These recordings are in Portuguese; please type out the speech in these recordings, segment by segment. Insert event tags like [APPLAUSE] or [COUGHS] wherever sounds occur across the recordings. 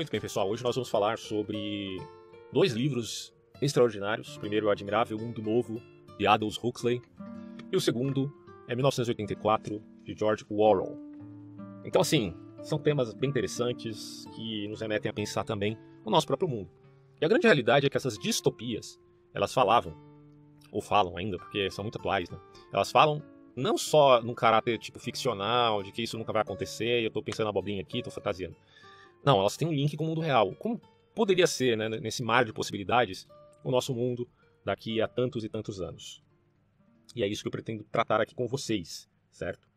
Muito bem, pessoal, hoje nós vamos falar sobre dois livros extraordinários. O primeiro é o Admirável Mundo Novo, de Aldous Huxley, e o segundo é 1984, de George Orwell. Então, assim, são temas bem interessantes que nos remetem a pensar também o nosso próprio mundo. E a grande realidade é que essas distopias, elas falavam, ou falam ainda, porque são muito atuais, né? Elas falam não só num caráter tipo ficcional, de que isso nunca vai acontecer, eu tô pensando na abobrinha aqui, tô fantasiando. Não, elas têm um link com o mundo real. Como poderia ser, né, nesse mar de possibilidades, o nosso mundo daqui a tantos e tantos anos? E é isso que eu pretendo tratar aqui com vocês, certo?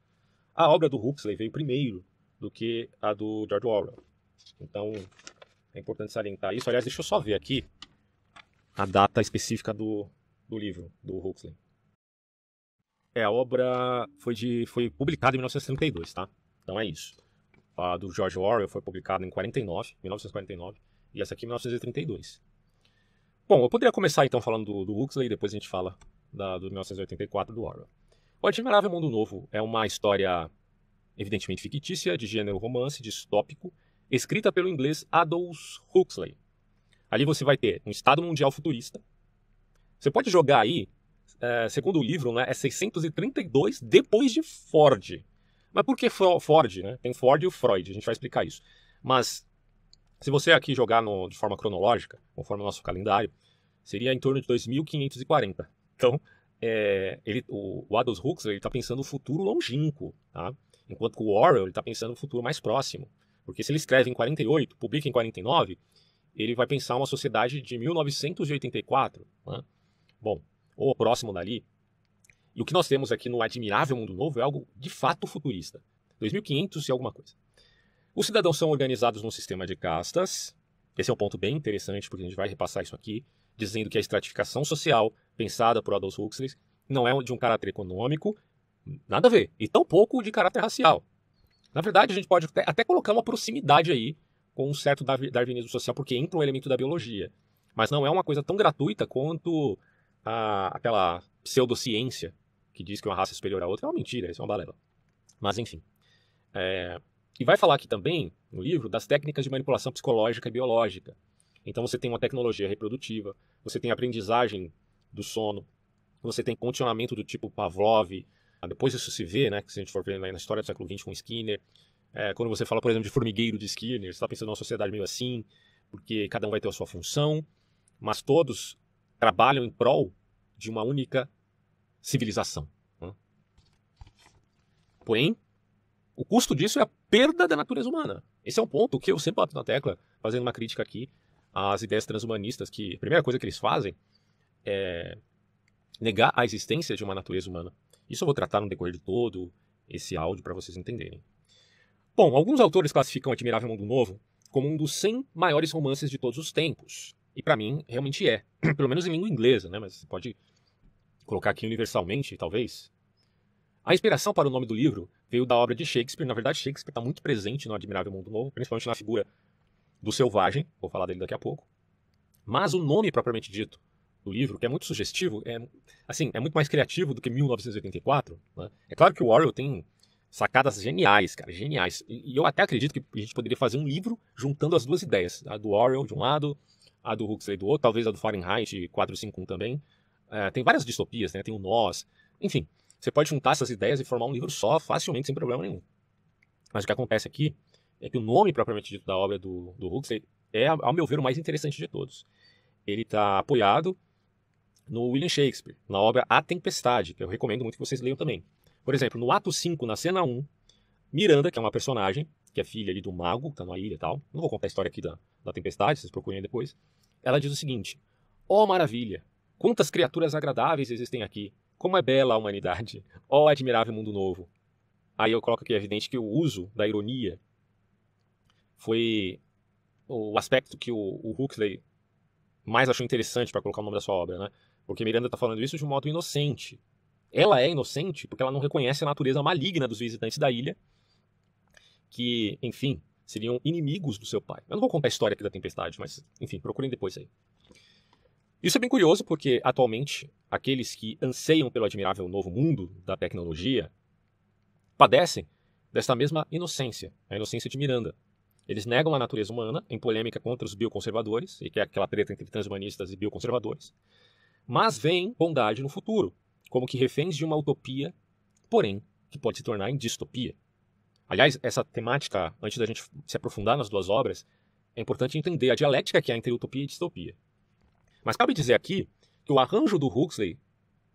A obra do Huxley veio primeiro do que a do George Orwell. Então, é importante salientar isso. Aliás, deixa eu só ver aqui a data específica do, do livro, do Huxley. É, a obra foi, de, foi publicada em 1932, tá? Então é isso a do George Orwell foi publicada em 49, 1949, e essa aqui em 1932. Bom, eu poderia começar então falando do, do Huxley, depois a gente fala da, do 1984 do Orwell. O Admirável Mundo Novo é uma história evidentemente fictícia, de gênero romance, distópico, escrita pelo inglês Adolf Huxley. Ali você vai ter um Estado Mundial futurista. Você pode jogar aí, é, segundo o livro, né, é 632 depois de Ford. Mas por que Ford, né? Tem Ford e o Freud, a gente vai explicar isso. Mas se você aqui jogar no, de forma cronológica, conforme o nosso calendário, seria em torno de 2540. Então, é, ele, o, o Adolf Huxley está pensando o futuro longínquo, tá? enquanto que o Orwell está pensando o futuro mais próximo. Porque se ele escreve em 48, publica em 49, ele vai pensar uma sociedade de 1984. Né? Bom, ou próximo dali, e o que nós temos aqui no admirável mundo novo é algo de fato futurista. 2500 e alguma coisa. Os cidadãos são organizados num sistema de castas. Esse é um ponto bem interessante, porque a gente vai repassar isso aqui, dizendo que a estratificação social pensada por Adolf Huxley não é de um caráter econômico, nada a ver, e tampouco de caráter racial. Na verdade, a gente pode até, até colocar uma proximidade aí com um certo darwinismo social, porque entra um elemento da biologia. Mas não é uma coisa tão gratuita quanto a, aquela pseudociência que diz que uma raça é superior à outra é uma mentira, isso é uma balela. Mas enfim. É... E vai falar aqui também, no livro, das técnicas de manipulação psicológica e biológica. Então você tem uma tecnologia reprodutiva, você tem aprendizagem do sono, você tem condicionamento do tipo Pavlov, ah, depois isso se vê, né, que se a gente for ver na história do século XX com Skinner, é, quando você fala, por exemplo, de formigueiro de Skinner, você está pensando numa sociedade meio assim, porque cada um vai ter a sua função, mas todos trabalham em prol de uma única civilização. Né? Porém, o custo disso é a perda da natureza humana. Esse é um ponto que eu sempre bato na tecla, fazendo uma crítica aqui às ideias transhumanistas, que a primeira coisa que eles fazem é negar a existência de uma natureza humana. Isso eu vou tratar no decorrer de todo esse áudio para vocês entenderem. Bom, alguns autores classificam Admirável Mundo Novo como um dos 100 maiores romances de todos os tempos. E para mim, realmente é. [CLEARS THROAT] Pelo menos em língua inglesa, né? Mas pode colocar aqui universalmente, talvez. A inspiração para o nome do livro veio da obra de Shakespeare. Na verdade, Shakespeare está muito presente no Admirável Mundo Novo, principalmente na figura do selvagem, vou falar dele daqui a pouco. Mas o nome propriamente dito do livro, que é muito sugestivo, é assim, é muito mais criativo do que 1984. Né? É claro que o Orwell tem sacadas geniais, cara, geniais. E, e, eu até acredito que a gente poderia fazer um livro juntando as duas ideias, a do Orwell de um lado, a do Huxley do outro, talvez a do Fahrenheit 451 também. É, tem várias distopias, né? Tem o Nós. Enfim, você pode juntar essas ideias e formar um livro só facilmente, sem problema nenhum. Mas o que acontece aqui é que o nome propriamente dito da obra do, do Huxley é, ao meu ver, o mais interessante de todos. Ele está apoiado no William Shakespeare, na obra A Tempestade, que eu recomendo muito que vocês leiam também. Por exemplo, no ato 5, na cena 1, Miranda, que é uma personagem, que é filha ali do mago, que está numa ilha e tal, não vou contar a história aqui da, da tempestade, vocês procurem depois, ela diz o seguinte, ó oh, maravilha, Quantas criaturas agradáveis existem aqui! Como é bela a humanidade! Ó oh, admirável mundo novo! Aí eu coloco aqui é evidente que o uso da ironia foi o aspecto que o, o Huxley mais achou interessante para colocar o nome da sua obra, né? Porque Miranda está falando isso de um modo inocente. Ela é inocente porque ela não reconhece a natureza maligna dos visitantes da ilha, que, enfim, seriam inimigos do seu pai. Eu não vou contar a história aqui da tempestade, mas, enfim, procurem depois aí. Isso é bem curioso porque, atualmente, aqueles que anseiam pelo admirável novo mundo da tecnologia padecem desta mesma inocência, a inocência de Miranda. Eles negam a natureza humana em polêmica contra os bioconservadores, e que é aquela treta entre transhumanistas e bioconservadores, mas veem bondade no futuro, como que reféns de uma utopia, porém, que pode se tornar em distopia. Aliás, essa temática, antes da gente se aprofundar nas duas obras, é importante entender a dialética que há entre utopia e distopia. Mas cabe dizer aqui que o arranjo do Huxley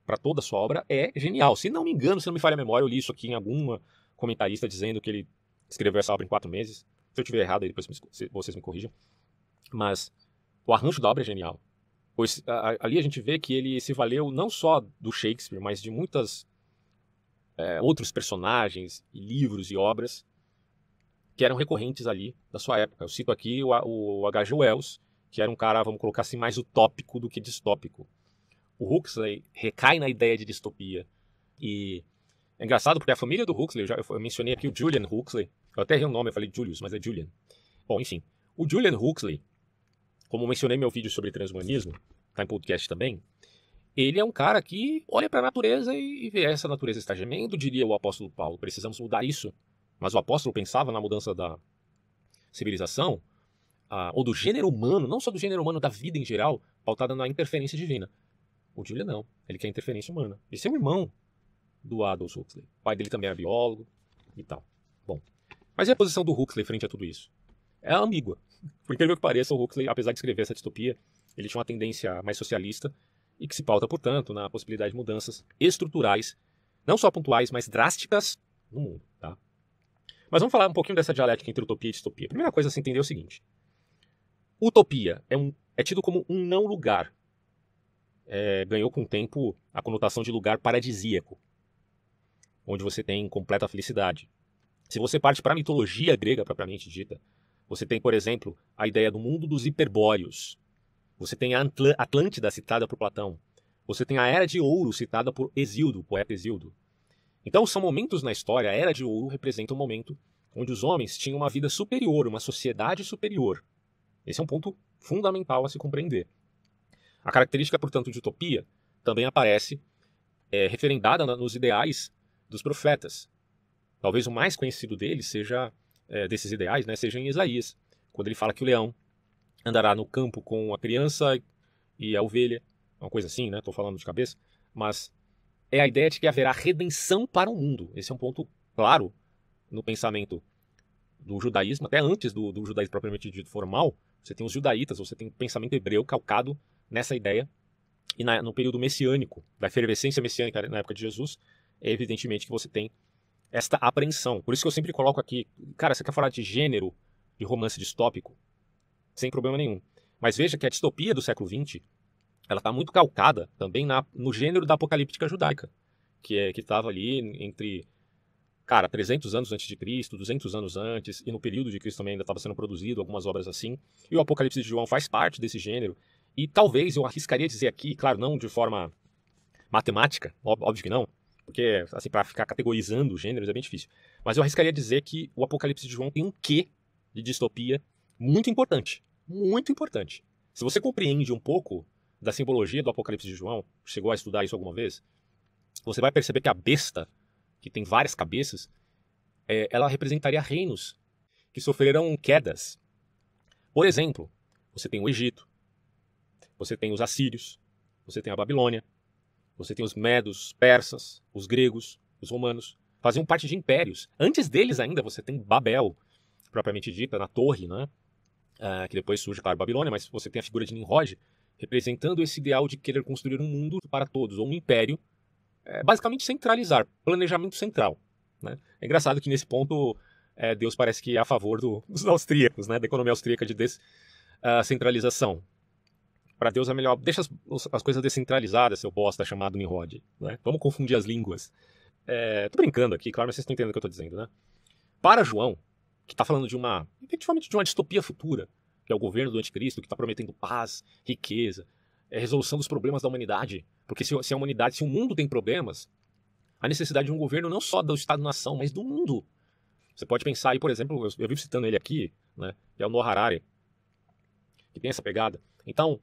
para toda a sua obra é genial. Se não me engano, se não me falha a memória, eu li isso aqui em alguma comentarista dizendo que ele escreveu essa obra em quatro meses. Se eu estiver errado, aí depois vocês me corrijam. Mas o arranjo da obra é genial. Pois ali a gente vê que ele se valeu não só do Shakespeare, mas de muitas é, outros personagens, e livros e obras que eram recorrentes ali da sua época. Eu cito aqui o, o H.G. Wells, que era um cara, vamos colocar assim, mais utópico do que distópico. O Huxley recai na ideia de distopia. E é engraçado porque a família do Huxley, eu, já, eu mencionei aqui o Julian Huxley, eu até errei o nome, eu falei Julius, mas é Julian. Bom, enfim, o Julian Huxley, como mencionei meu vídeo sobre transhumanismo, tá em podcast também, ele é um cara que olha para a natureza e vê essa natureza está gemendo, diria o apóstolo Paulo, precisamos mudar isso. Mas o apóstolo pensava na mudança da civilização ou do gênero humano, não só do gênero humano, da vida em geral, pautada na interferência divina. O Julia não, ele quer interferência humana. Ele é um irmão do Adolf Huxley. O pai dele também é biólogo e tal. Bom, mas e a posição do Huxley frente a tudo isso? É ambígua. [LAUGHS] Por incrível que pareça, o Huxley, apesar de escrever essa distopia, ele tinha uma tendência mais socialista e que se pauta, portanto, na possibilidade de mudanças estruturais, não só pontuais, mas drásticas no mundo. Tá? Mas vamos falar um pouquinho dessa dialética entre utopia e distopia. A primeira coisa a se entender é o seguinte: utopia. É, um, é tido como um não lugar. É, ganhou com o tempo a conotação de lugar paradisíaco, onde você tem completa felicidade. Se você parte para a mitologia grega propriamente dita, você tem, por exemplo, a ideia do mundo dos hiperbóreos. Você tem a Atl Atlântida citada por Platão. Você tem a Era de Ouro citada por Exildo, poeta Exildo. Então, são momentos na história. A Era de Ouro representa um momento onde os homens tinham uma vida superior, uma sociedade superior. Esse é um ponto fundamental a se compreender. A característica, portanto, de utopia também aparece é, referendada nos ideais dos profetas. Talvez o mais conhecido deles seja é, desses ideais, né, seja em Isaías, quando ele fala que o leão andará no campo com a criança e a ovelha, uma coisa assim, né? Estou falando de cabeça, mas é a ideia de que haverá redenção para o mundo. Esse é um ponto claro no pensamento do judaísmo, até antes do, do judaísmo propriamente dito formal, você tem os judaítas, você tem o pensamento hebreu calcado nessa ideia. E na, no período messiânico, da efervescência messiânica na época de Jesus, é evidentemente que você tem esta apreensão. Por isso que eu sempre coloco aqui, cara, você quer falar de gênero, de romance distópico? Sem problema nenhum. Mas veja que a distopia do século XX, ela está muito calcada também na, no gênero da apocalíptica judaica, que é, estava ali entre cara, 300 anos antes de Cristo, 200 anos antes, e no período de Cristo também ainda estava sendo produzido algumas obras assim. E o Apocalipse de João faz parte desse gênero. E talvez eu arriscaria dizer aqui, claro, não de forma matemática, óbvio que não, porque assim para ficar categorizando gêneros é bem difícil. Mas eu arriscaria dizer que o Apocalipse de João tem um quê de distopia muito importante, muito importante. Se você compreende um pouco da simbologia do Apocalipse de João, chegou a estudar isso alguma vez, você vai perceber que a besta que tem várias cabeças, é, ela representaria reinos que sofreram quedas. Por exemplo, você tem o Egito, você tem os assírios, você tem a Babilônia, você tem os medos, persas, os gregos, os romanos, faziam parte de impérios. Antes deles ainda você tem Babel, propriamente dita, na torre, né? Ah, que depois surge, claro, Babilônia, mas você tem a figura de Nimrod representando esse ideal de querer construir um mundo para todos, ou um império é, basicamente centralizar, planejamento central. Né? É engraçado que nesse ponto é, Deus parece que é a favor do, [LAUGHS] dos austríacos, né? da economia austríaca de descentralização. Ah, Para Deus é melhor, deixa as, as, coisas descentralizadas, seu bosta chamado Nimrod. Né? Vamos confundir as línguas. É, tô brincando aqui, claro, mas vocês estão entendendo o que eu tô dizendo, né? Para João, que está falando de uma, efetivamente de uma distopia futura, que é o governo do anticristo, que está prometendo paz, riqueza, é, resolução dos problemas da humanidade, porque se, se a humanidade, se o mundo tem problemas, a necessidade de um governo não só do Estado-nação, mas do mundo. Você pode pensar aí, por exemplo, eu, eu vivo citando ele aqui, né, que é o Noah Harari, que tem essa pegada. Então,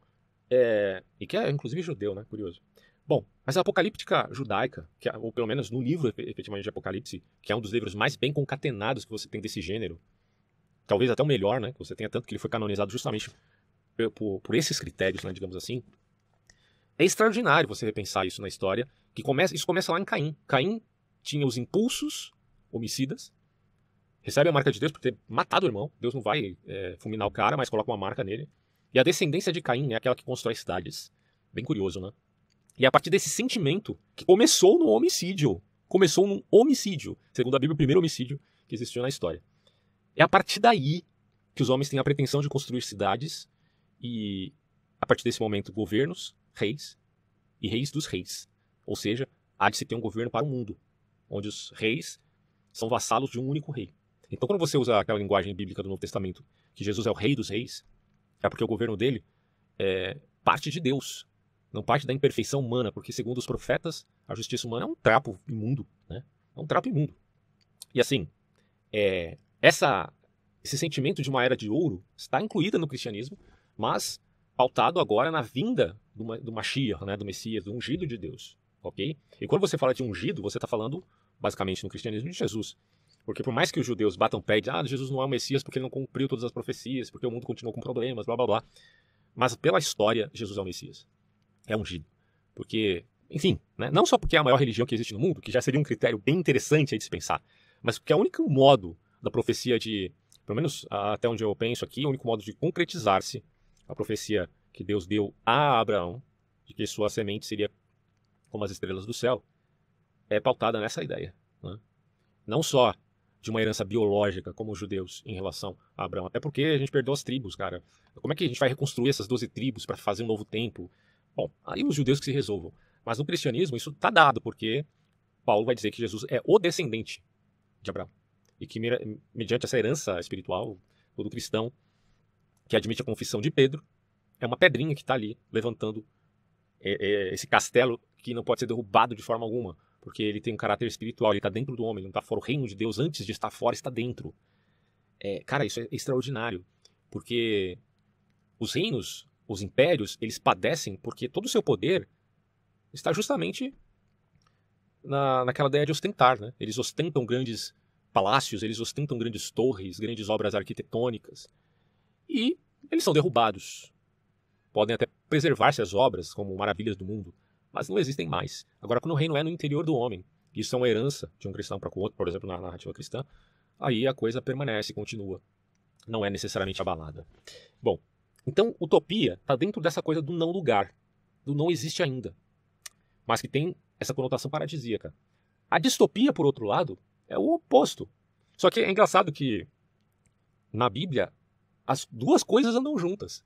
é, e que é inclusive judeu, né? Curioso. Bom, mas a apocalíptica judaica, que, é, ou pelo menos no livro efetivamente de Apocalipse, que é um dos livros mais bem concatenados que você tem desse gênero, talvez até o melhor, né? Que você tenha tanto que ele foi canonizado justamente por, por esses critérios, né, digamos assim. É extraordinário você repensar isso na história, que começa, isso começa lá em Caim. Caim tinha os impulsos homicidas, recebe a marca de Deus por ter matado o irmão. Deus não vai é, fulminar o cara, mas coloca uma marca nele. E a descendência de Caim é aquela que constrói cidades. Bem curioso, né? E é a partir desse sentimento que começou no homicídio. Começou num homicídio. Segundo a Bíblia, o primeiro homicídio que existiu na história. É a partir daí que os homens têm a pretensão de construir cidades e, a partir desse momento, governos reis e reis dos reis. Ou seja, há de se ter um governo para o mundo, onde os reis são vassalos de um único rei. Então, quando você usa aquela linguagem bíblica do Novo Testamento, que Jesus é o rei dos reis, é porque o governo dele é parte de Deus, não parte da imperfeição humana, porque, segundo os profetas, a justiça humana é um trapo imundo, né? É um trapo imundo. E assim, é, essa, esse sentimento de uma era de ouro está incluída no cristianismo, mas pautado agora na vinda do, do Mashiach, né, do Messias, do ungido de Deus, ok? E quando você fala de ungido, você está falando, basicamente, no cristianismo de Jesus. Porque por mais que os judeus batam pé de, ah, Jesus não é o Messias porque ele não cumpriu todas as profecias, porque o mundo continuou com problemas, blá, blá, blá. Mas pela história, Jesus é o Messias. É ungido. Porque, enfim, né, não só porque é a maior religião que existe no mundo, que já seria um critério bem interessante aí de se pensar, mas porque é o único modo da profecia de, pelo menos ah, até onde eu penso aqui, é o único modo de concretizar-se a profecia que Deus deu a Abraão, de que sua semente seria como as estrelas do céu, é pautada nessa ideia. Né? Não só de uma herança biológica, como os judeus, em relação a Abraão. Até porque a gente perdeu as tribos, cara. Como é que a gente vai reconstruir essas 12 tribos para fazer um novo templo? Bom, aí os judeus que se resolvam. Mas no cristianismo isso está dado, porque Paulo vai dizer que Jesus é o descendente de Abraão. E que, mediante essa herança espiritual, todo cristão que admite a confissão de Pedro, é uma pedrinha que está ali levantando é, é, esse castelo que não pode ser derrubado de forma alguma, porque ele tem um caráter espiritual, ele está dentro do homem, ele não está fora. O reino de Deus, antes de estar fora, está dentro. É, cara, isso é extraordinário, porque os reinos, os impérios, eles padecem porque todo o seu poder está justamente na, naquela ideia de ostentar. Né? Eles ostentam grandes palácios, eles ostentam grandes torres, grandes obras arquitetônicas e eles são derrubados. Podem até preservar-se as obras como maravilhas do mundo, mas não existem mais. Agora, quando o reino é no interior do homem, isso é uma herança de um cristão para o outro, por exemplo, na narrativa cristã, aí a coisa permanece, continua. Não é necessariamente abalada. Bom, então utopia está dentro dessa coisa do não lugar, do não existe ainda, mas que tem essa conotação paradisíaca. A distopia, por outro lado, é o oposto. Só que é engraçado que na Bíblia as duas coisas andam juntas.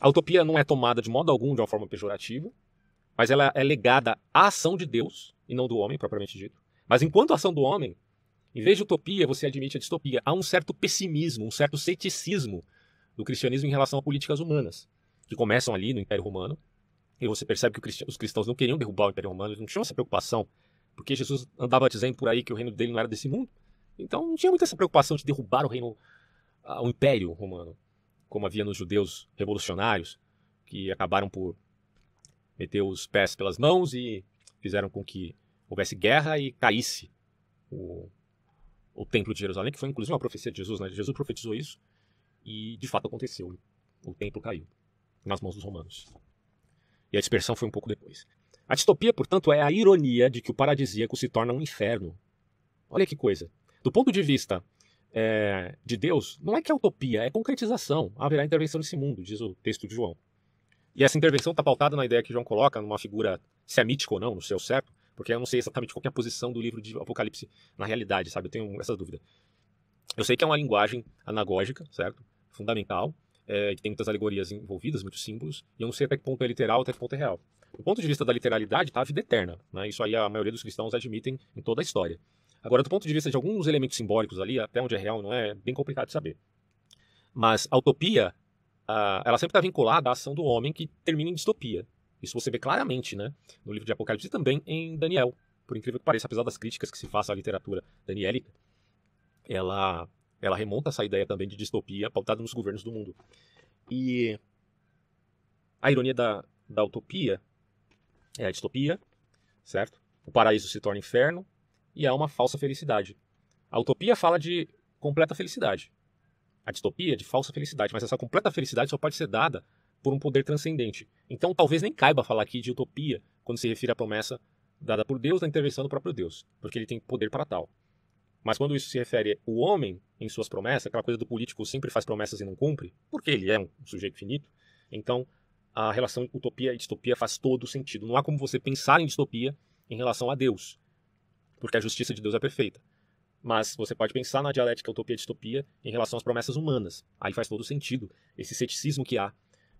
A utopia não é tomada de modo algum de uma forma pejorativa, mas ela é legada à ação de Deus e não do homem, propriamente dito. Mas enquanto ação do homem, em vez de utopia, você admite a distopia. Há um certo pessimismo, um certo ceticismo do cristianismo em relação a políticas humanas, que começam ali no Império Romano. E você percebe que os cristãos não queriam derrubar o Império Romano, eles não tinham essa preocupação, porque Jesus andava dizendo por aí que o reino dele não era desse mundo. Então não tinha muita essa preocupação de derrubar o reino ao Império Romano, como havia nos judeus revolucionários, que acabaram por meter os pés pelas mãos e fizeram com que houvesse guerra e caísse o, o Templo de Jerusalém, que foi inclusive uma profecia de Jesus, né? Jesus profetizou isso e de fato aconteceu. O templo caiu nas mãos dos romanos. E a dispersão foi um pouco depois. A distopia, portanto, é a ironia de que o paradisíaco se torna um inferno. Olha que coisa. Do ponto de vista é, de Deus não é que é utopia, é concretização. Haverá intervenção nesse mundo, diz o texto de João. E essa intervenção está pautada na ideia que João coloca, numa figura, se é mítico ou não, no seu certo, porque eu não sei exatamente qual é a posição do livro de Apocalipse na realidade, sabe? Eu tenho essa dúvida. Eu sei que é uma linguagem anagógica, certo? Fundamental, é, que tem muitas alegorias envolvidas, muitos símbolos, e eu não sei até que ponto é literal, até que ponto é real. Do ponto de vista da literalidade, está a vida eterna. Né? Isso aí a maioria dos cristãos admitem em toda a história. Agora, do ponto de vista de alguns elementos simbólicos ali, até onde é real não é, bem complicado de saber. Mas a utopia, ela sempre está vinculada à ação do homem que termina em distopia. Isso você vê claramente, né? No livro de Apocalipse e também em Daniel. Por incrível que pareça, apesar das críticas que se faça à literatura daniélica, ela, ela remonta essa ideia também de distopia pautada nos governos do mundo. E a ironia da, da utopia é a distopia, certo? O paraíso se torna inferno, e há uma falsa felicidade. A utopia fala de completa felicidade. A distopia é de falsa felicidade, mas essa completa felicidade só pode ser dada por um poder transcendente. Então talvez nem caiba falar aqui de utopia quando se refere à promessa dada por Deus da intervenção do próprio Deus, porque ele tem poder para tal. Mas quando isso se refere ao homem em suas promessas, aquela coisa do político sempre faz promessas e não cumpre, porque ele é um sujeito finito, então a relação utopia e distopia faz todo sentido. Não há como você pensar em distopia em relação a Deus, porque a justiça de Deus é perfeita. Mas você pode pensar na dialética utopia-distopia em relação às promessas humanas. Aí faz todo sentido esse ceticismo que há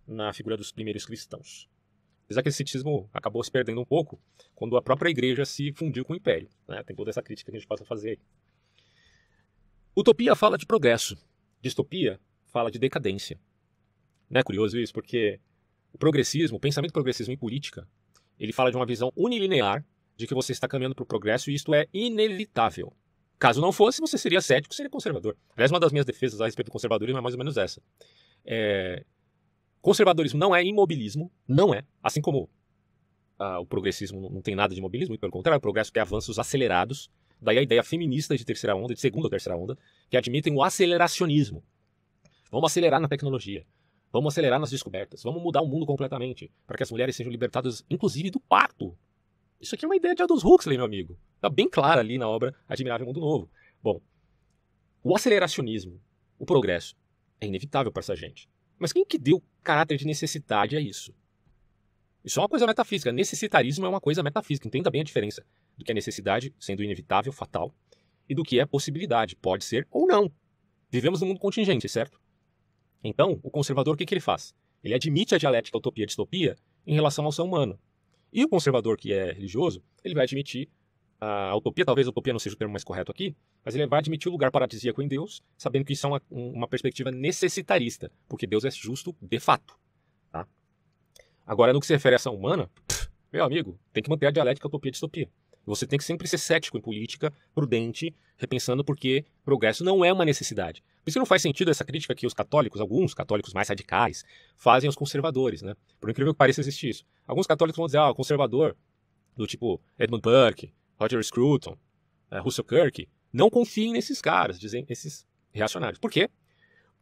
na figura dos primeiros cristãos. Apesar que esse ceticismo acabou se perdendo um pouco quando a própria igreja se fundiu com o império. Né? Tem toda essa crítica que a gente pode fazer aí. Utopia fala de progresso, distopia fala de decadência. Não é curioso isso? Porque o progressismo, o pensamento progressismo em política, ele fala de uma visão unilinear de que você está caminhando para o progresso e isto é inevitável. Caso não fosse, você seria cético, seria conservador. Aliás, uma das minhas defesas a respeito do conservadorismo é mais ou menos essa. É... Conservadorismo não é imobilismo, não é. Assim como ah, o progressismo não tem nada de imobilismo, pelo contrário, o progresso quer avanços acelerados. Daí a ideia feminista de terceira onda, de segunda ou terceira onda, que admitem o aceleracionismo. Vamos acelerar na tecnologia. Vamos acelerar nas descobertas. Vamos mudar o mundo completamente para que as mulheres sejam libertadas, inclusive, do parto. Isso aqui é uma ideia de Aldous Huxley, meu amigo. Está bem clara ali na obra Admirável Mundo Novo. Bom, o aceleracionismo, o progresso, é inevitável para essa gente. Mas quem que deu caráter de necessidade a isso? Isso é uma coisa metafísica. Necessitarismo é uma coisa metafísica. Entenda bem a diferença do que é necessidade, sendo inevitável, fatal, e do que é possibilidade, pode ser ou não. Vivemos num mundo contingente, certo? Então, o conservador, o que, que ele faz? Ele admite a dialética utopia-distopia em relação ao ser humano. E o conservador que é religioso, ele vai admitir a utopia, talvez a utopia não seja o termo mais correto aqui, mas ele vai admitir o lugar paradisíaco em Deus, sabendo que isso é uma, uma perspectiva necessitarista, porque Deus é justo de fato. Tá? Agora, no que se refere à ação humana, meu amigo, tem que manter a dialética utopia e distopia. Você tem que sempre ser cético em política, prudente, repensando porque progresso não é uma necessidade. Por isso não faz sentido essa crítica que os católicos, alguns católicos mais radicais, fazem aos conservadores, né? Por incrível que pareça, existe isso. Alguns católicos vão dizer, ah, o conservador, do tipo Edmund Burke, Roger Scruton, eh, Russell Kirk, não confiem nesses caras, dizem esses reacionários. Por quê?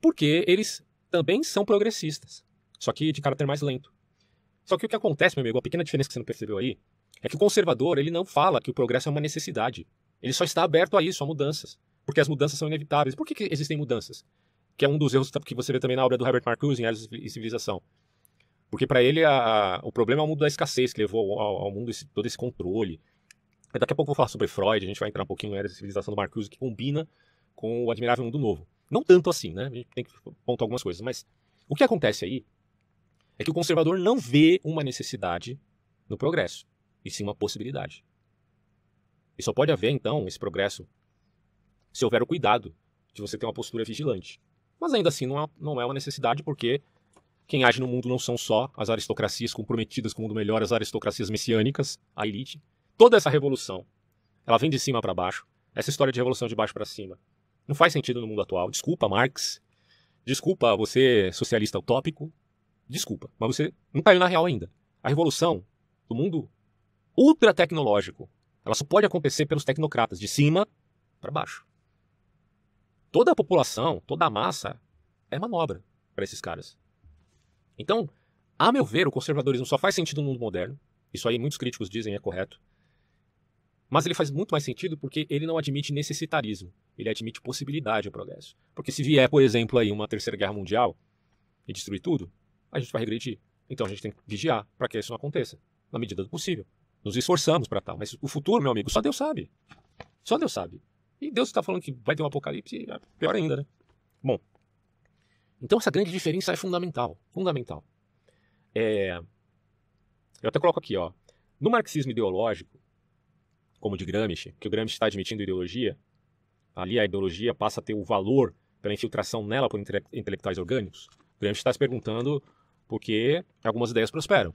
Porque eles também são progressistas, só que de caráter mais lento. Só que o que acontece, meu amigo, a pequena diferença que você não percebeu aí, é que o conservador ele não fala que o progresso é uma necessidade. Ele só está aberto a isso, a mudanças. Porque as mudanças são inevitáveis. Por que, que existem mudanças? Que é um dos erros que você vê também na obra do Herbert Marcuse, em Áreas e Civilização. Porque para ele a, a, o problema é o mundo da escassez, que levou ao, ao mundo esse, todo esse controle. Daqui a pouco eu vou falar sobre Freud, a gente vai entrar um pouquinho em Áreas e Civilização do Marcuse, que combina com o Admirável Mundo Novo. Não tanto assim, né? A gente tem que pontuar algumas coisas. Mas o que acontece aí é que o conservador não vê uma necessidade no progresso e sim uma possibilidade. E só pode haver, então, esse progresso se houver o cuidado de você ter uma postura vigilante. Mas ainda assim, não é, não é uma necessidade, porque quem age no mundo não são só as aristocracias comprometidas com o mundo melhor, as aristocracias messiânicas, a elite. Toda essa revolução, ela vem de cima para baixo. Essa história de revolução de baixo para cima não faz sentido no mundo atual. Desculpa, Marx. Desculpa, você é socialista utópico. Desculpa, mas você não caiu na real ainda. A revolução do mundo ultra tecnológico. Ela só pode acontecer pelos tecnocratas, de cima para baixo. Toda a população, toda a massa é manobra para esses caras. Então, a meu ver, o conservadorismo só faz sentido no mundo moderno. Isso aí muitos críticos dizem é correto. Mas ele faz muito mais sentido porque ele não admite necessitarismo. Ele admite possibilidade ao progresso. Porque se vier, por exemplo, aí uma terceira guerra mundial e destruir tudo, a gente vai regredir. Então a gente tem que vigiar para que isso não aconteça, na medida do possível nos esforçamos para tal. Mas o futuro, meu amigo, só Deus sabe. Só Deus sabe. E Deus está falando que vai ter um apocalipse, é pior ainda, né? Bom, então essa grande diferença é fundamental. Fundamental. É, eu até coloco aqui, ó. No marxismo ideológico, como de Gramsci, que o Gramsci está admitindo ideologia, ali a ideologia passa a ter o valor pela infiltração nela por intelectuais orgânicos. O Gramsci está se perguntando por que algumas ideias prosperam.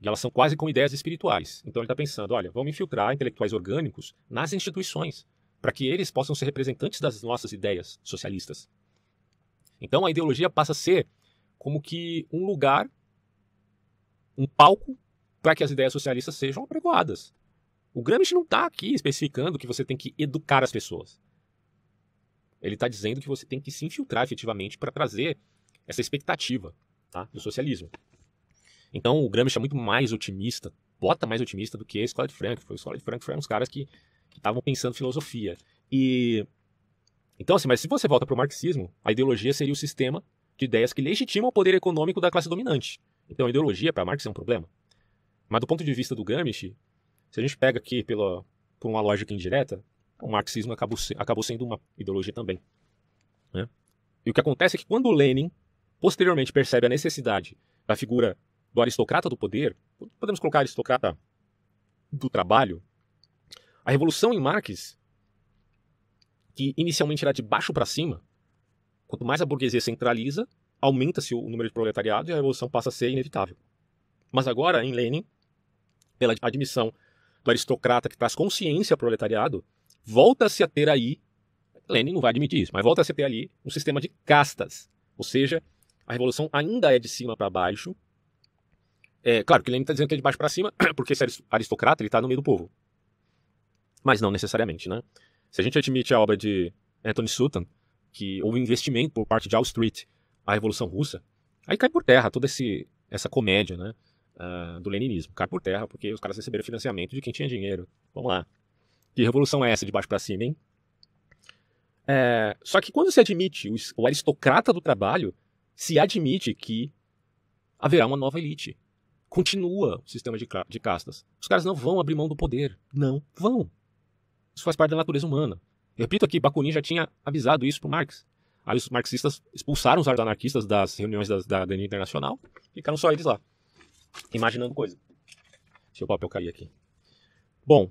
E elas são quase como ideias espirituais. Então ele está pensando: olha, vamos infiltrar intelectuais orgânicos nas instituições, para que eles possam ser representantes das nossas ideias socialistas. Então a ideologia passa a ser como que um lugar, um palco, para que as ideias socialistas sejam apregoadas. O Gramsci não está aqui especificando que você tem que educar as pessoas. Ele está dizendo que você tem que se infiltrar efetivamente para trazer essa expectativa tá, do socialismo. Então o Gramsci é muito mais otimista, bota mais otimista do que a escola de Frankfurt. A escola de Frankfurt eram os caras que estavam pensando filosofia. E então assim, mas se você volta para o marxismo, a ideologia seria o sistema de ideias que legitimam o poder econômico da classe dominante. Então a ideologia para Marx é um problema. Mas do ponto de vista do Gramsci, se a gente pega aqui pela, por uma lógica indireta, o marxismo acabou, acabou sendo uma ideologia também. Né? E o que acontece é que quando Lenin posteriormente percebe a necessidade da figura do aristocrata do poder, podemos colocar aristocrata do trabalho, a revolução em Marx, que inicialmente era de baixo para cima, quanto mais a burguesia centraliza, aumenta-se o número de proletariado e a revolução passa a ser inevitável. Mas agora, em Lenin, pela admissão do aristocrata que traz consciência ao proletariado, volta-se a ter aí, Lenin não vai admitir isso, mas volta-se a ter ali um sistema de castas, ou seja, a revolução ainda é de cima para baixo, é, claro que Lenin está dizendo que é de baixo para cima, [CLEARS THROAT] porque esse aristocrata ele está no meio do povo. Mas não necessariamente, né? Se a gente admite a obra de Anthony Sutton, que houve investimento por parte de Wall Street, a Revolução Russa, aí cai por terra toda esse, essa comédia, né? Uh, do leninismo. Cai por terra, porque os caras receberam financiamento de quem tinha dinheiro. Vamos lá. Que revolução é essa de baixo para cima, hein? É, só que quando se admite o aristocrata do trabalho, se admite que haverá uma nova elite. Continua o sistema de, de castas. Os caras não vão abrir mão do poder. Não vão. Isso faz parte da natureza humana. repito aqui, Bakunin já tinha avisado isso para Marx. Aí os marxistas expulsaram os anarquistas das reuniões da Agonia Internacional. Ficaram só eles lá, imaginando coisa. Deixa o papel cair aqui. Bom,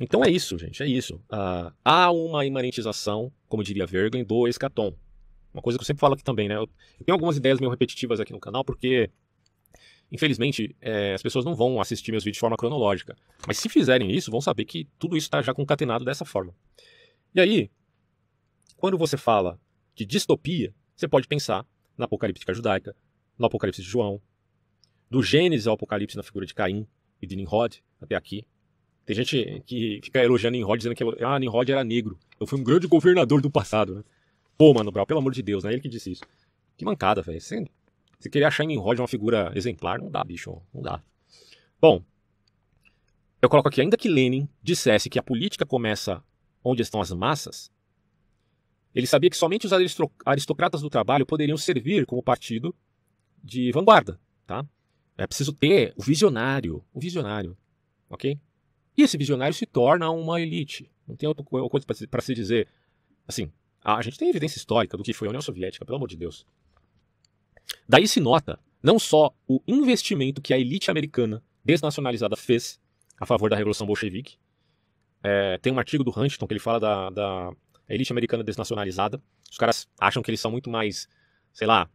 então é isso, gente, é isso. Uh, há uma imanentização, como diria Vergen, do escatom. Uma coisa que eu sempre falo aqui também, né? Eu, tenho algumas ideias meio repetitivas aqui no canal, porque Infelizmente, é, as pessoas não vão assistir meus vídeos de forma cronológica. Mas se fizerem isso, vão saber que tudo isso está já concatenado dessa forma. E aí, quando você fala de distopia, você pode pensar na apocalíptica judaica, no apocalipse de João, do Gênesis ao apocalipse na figura de Caim e de Nimrod, até aqui. Tem gente que fica elogiando Nimrod, dizendo que ah, Nimrod era negro. Eu fui um grande governador do passado, né? Pô, Mano Brown, pelo amor de Deus, né? Ele que disse isso. Que mancada, velho. Se queria achar em Rod uma figura exemplar, não dá, bicho, não dá. Bom, eu coloco aqui, ainda que Lenin dissesse que a política começa onde estão as massas, ele sabia que somente os aristocratas do trabalho poderiam servir como partido de vanguarda, tá? É preciso ter o visionário, o visionário, ok? E esse visionário se torna uma elite. Não tem outra coisa para se dizer. Assim, a gente tem evidência histórica do que foi a União Soviética, pelo amor de Deus. Daí se nota não só o investimento que a elite americana desnacionalizada fez a favor da Revolução Bolchevique. É, tem um artigo do Huntington que ele fala da, da elite americana desnacionalizada. Os caras acham que eles são muito mais, sei lá,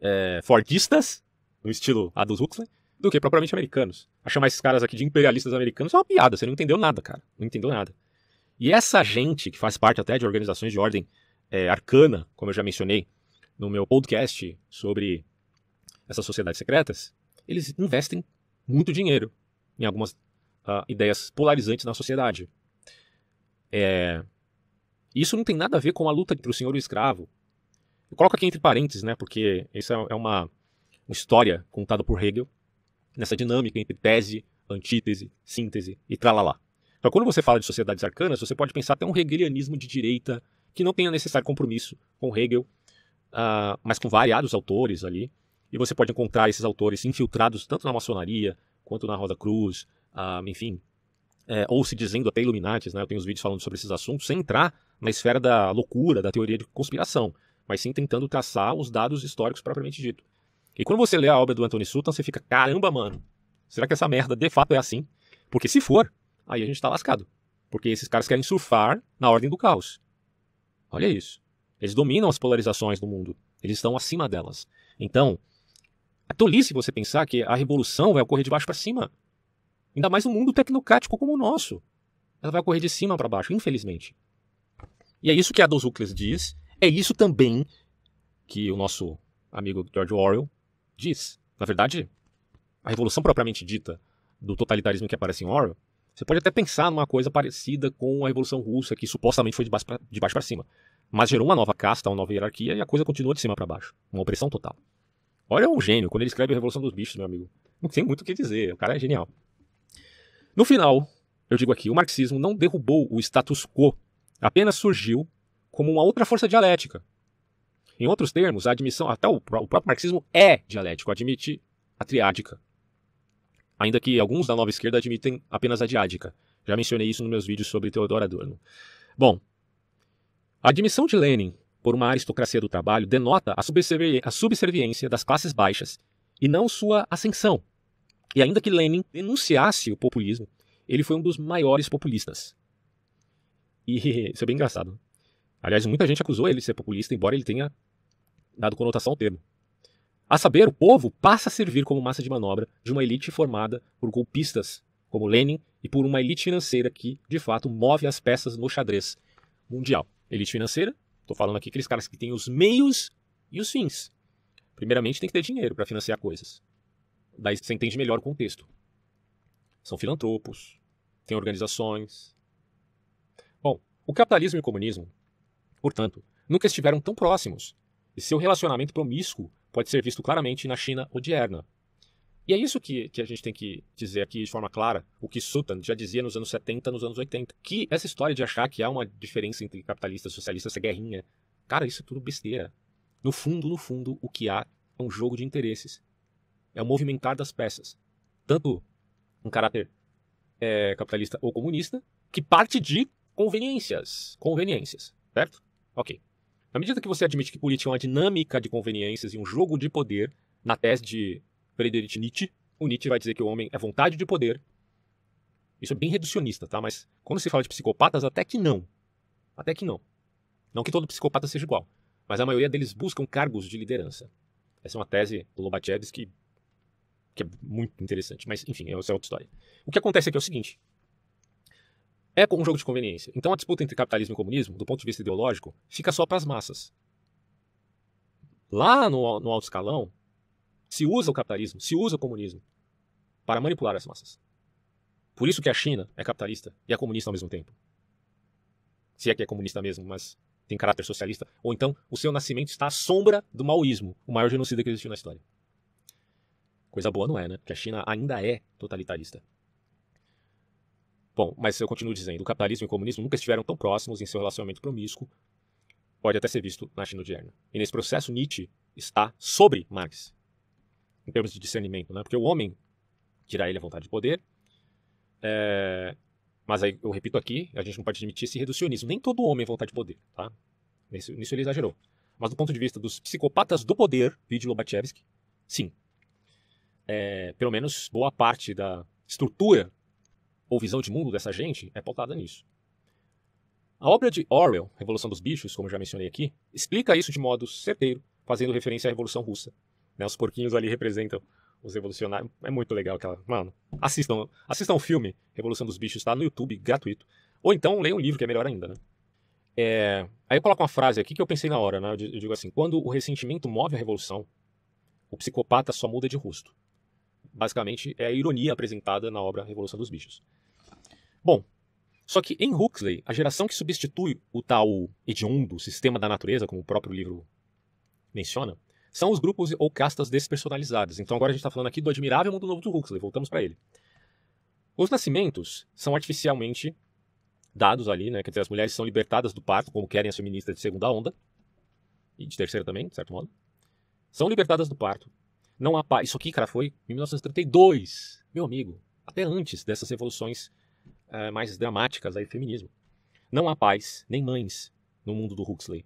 é, fordistas, no estilo a dos Huxley, do que propriamente americanos. Chamar esses caras aqui de imperialistas americanos é uma piada, você não entendeu nada, cara. Não entendeu nada. E essa gente, que faz parte até de organizações de ordem é, arcana, como eu já mencionei, no meu podcast sobre essas sociedades secretas, eles investem muito dinheiro em algumas uh, ideias polarizantes na sociedade. É... Isso não tem nada a ver com a luta entre o senhor e o escravo. Eu coloco aqui entre parênteses, né, porque essa é, é uma, uma história contada por Hegel, nessa dinâmica entre tese, antítese, síntese e tralalá. Então, quando você fala de sociedades arcanas, você pode pensar até um hegelianismo de direita que não tenha necessário compromisso com Hegel uh, mas com variados autores ali. E você pode encontrar esses autores infiltrados tanto na maçonaria quanto na Roda Cruz, uh, enfim, é, ou se dizendo até Illuminatis, né? Eu tenho os vídeos falando sobre esses assuntos, sem entrar na esfera da loucura, da teoria de conspiração, mas sim tentando traçar os dados históricos propriamente dito. E quando você lê a obra do Anthony Sutton, você fica, caramba, mano, será que essa merda de fato é assim? Porque se for, aí a gente tá lascado. Porque esses caras querem surfar na ordem do caos. Olha isso. Eles dominam as polarizações do mundo. Eles estão acima delas. Então, é tolice você pensar que a revolução vai ocorrer de baixo para cima. Ainda mais no mundo tecnocrático como o nosso. Ela vai ocorrer de cima para baixo, infelizmente. E é isso que Aldous Huxley diz. É isso também que o nosso amigo George Orwell diz. Na verdade, a revolução propriamente dita do totalitarismo que aparece em Orwell, você pode até pensar numa coisa parecida com a Revolução Russa, que supostamente foi de baixo para cima. Mas gerou uma nova casta, uma nova hierarquia e a coisa continua de cima para baixo. Uma opressão total. Olha o gênio, quando ele escreve a Revolução dos Bichos, meu amigo. Não tem muito o que dizer, o cara é genial. No final, eu digo aqui, o marxismo não derrubou o status quo, apenas surgiu como uma outra força dialética. Em outros termos, a admissão, até o, próprio marxismo é dialético, admite a triádica. Ainda que alguns da nova esquerda admitem apenas a diádica. Já mencionei isso nos meus vídeos sobre Teodoro Adorno. Bom, a admissão de Lenin por uma aristocracia do trabalho denota a, subservi a subserviência das classes baixas e não sua ascensão. E ainda que Lenin denunciasse o populismo, ele foi um dos maiores populistas. E [LAUGHS] isso é bem engraçado. Aliás, muita gente acusou ele de ser populista, embora ele tenha dado conotação ao termo. A saber, o povo passa a servir como massa de manobra de uma elite formada por golpistas como Lenin e por uma elite financeira que, de fato, move as peças no xadrez mundial elite financeira. Estou falando aqui aqueles caras que têm os meios e os fins. Primeiramente, tem que ter dinheiro para financiar coisas. Daí você entende melhor o contexto. São filantropos, têm organizações. Bom, o capitalismo e o comunismo, portanto, nunca estiveram tão próximos, e seu relacionamento promíscuo pode ser visto claramente na China odierna, e é isso que, que a gente tem que dizer aqui de forma clara, o que Sutton já dizia nos anos 70, nos anos 80, que essa história de achar que há uma diferença entre capitalista e essa guerrinha, cara, isso é tudo besteira. No fundo, no fundo, o que há é um jogo de interesses. É o movimentar das peças. Tanto um caráter é, capitalista ou comunista, que parte de conveniências. Conveniências, certo? Ok. Na medida que você admite que política é uma dinâmica de conveniências e um jogo de poder, na tese de Friedrich Nietzsche. O Nietzsche vai dizer que o homem é vontade de poder. Isso é bem reducionista, tá? Mas quando se fala de psicopatas, até que não. Até que não. Não que todo psicopata seja igual, mas a maioria deles buscam cargos de liderança. Essa é uma tese do Lobachevsky que é muito interessante, mas enfim, essa é outra história. O que acontece aqui é, é o seguinte: é um jogo de conveniência. Então a disputa entre capitalismo e comunismo, do ponto de vista ideológico, fica só para as massas. Lá no, no alto escalão, se usa o capitalismo, se usa o comunismo para manipular as massas. Por isso que a China é capitalista e é comunista ao mesmo tempo. Se é que é comunista mesmo, mas tem caráter socialista. Ou então, o seu nascimento está à sombra do maoísmo, o maior genocida que existiu na história. Coisa boa não é, né? Porque a China ainda é totalitarista. Bom, mas eu continuo dizendo, o capitalismo e o comunismo nunca estiveram tão próximos em seu relacionamento promíscuo. Pode até ser visto na China moderna. E nesse processo, Nietzsche está sobre Marx em termos de discernimento, né? Porque o homem tirar ele a vontade de poder. É... Mas aí eu repito aqui, a gente não pode admitir esse reducionismo. Nem todo homem é vontade de poder, tá? Nisso, nisso ele exagerou. Mas do ponto de vista dos psicopatas do poder, vídeo Lobachevsky, sim. É, pelo menos boa parte da estrutura ou visão de mundo dessa gente é pautada nisso. A obra de Orwell, Revolução dos Bichos, como já mencionei aqui, explica isso de modo certeiro, fazendo referência à Revolução Russa, né? Os porquinhos ali representam os revolucionários. É muito legal aquela. Mano, assistam, assistam o filme Revolução dos Bichos, tá no YouTube, gratuito. Ou então leiam um livro, que é melhor ainda, né? É... Aí eu coloco uma frase aqui que eu pensei na hora, né? Eu digo assim: quando o ressentimento move a revolução, o psicopata só muda de rosto. Basicamente, é a ironia apresentada na obra Revolução dos Bichos. Bom, só que em Huxley, a geração que substitui o tal hediondo sistema da natureza, como o próprio livro menciona, são os grupos ou castas despersonalizadas. Então agora a gente está falando aqui do admirável mundo novo do Huxley, voltamos para ele. Os nascimentos são artificialmente dados ali, né? Quer dizer, as mulheres são libertadas do parto, como querem as feministas de segunda onda, e de terceira também, de certo modo. São libertadas do parto. Não há pa... Isso aqui, cara, foi em 1932, meu amigo. Até antes dessas revoluções eh, mais dramáticas aí do feminismo. Não há pais, nem mães no mundo do Huxley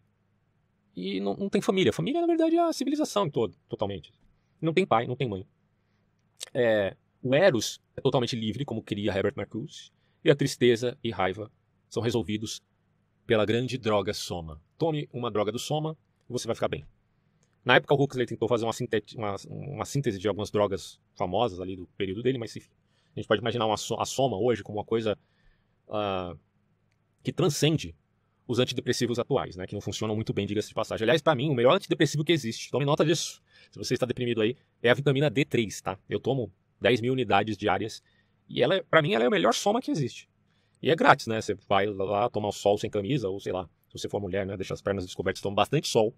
e não, não tem família. Família, na verdade, é a civilização em todo, totalmente. Não tem pai, não tem mãe. É, o Eros é totalmente livre, como queria Herbert Marcuse, e a tristeza e raiva são resolvidos pela grande droga soma. Tome uma droga do soma e você vai ficar bem. Na época, o Huxley tentou fazer uma, uma, uma, síntese de algumas drogas famosas ali do período dele, mas enfim, a gente pode imaginar uma a soma hoje como uma coisa uh, que transcende os antidepressivos atuais, né, que não funcionam muito bem, diga-se de passagem. Aliás, para mim, o melhor antidepressivo que existe, tome nota disso, se você está deprimido aí, é a vitamina D3, tá? Eu tomo 10 mil unidades diárias e ela, é, para mim, ela é a melhor soma que existe. E é grátis, né? Você vai lá tomar o sol sem camisa, ou sei lá, se você for mulher, né, deixa as pernas descobertas, toma bastante sol,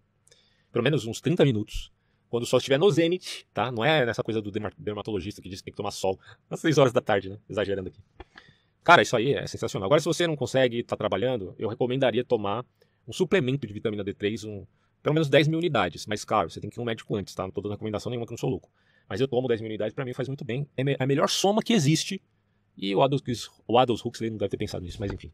pelo menos uns 30 minutos. Quando o sol estiver no zenit, tá? Não é nessa coisa do dermatologista que diz que tem que tomar sol às 6 horas da tarde, né? Exagerando aqui. Cara, isso aí é sensacional. Agora, se você não consegue estar tá trabalhando, eu recomendaria tomar um suplemento de vitamina D3, um, pelo menos 10 mil unidades. Mas, claro, você tem que ir um médico antes, tá? Não estou dando recomendação nenhuma que eu não sou louco. Mas eu tomo 10 mil unidades, para mim faz muito bem. É a melhor soma que existe. E o Adolf, o Adolf Huxley não deve ter pensado nisso, mas enfim.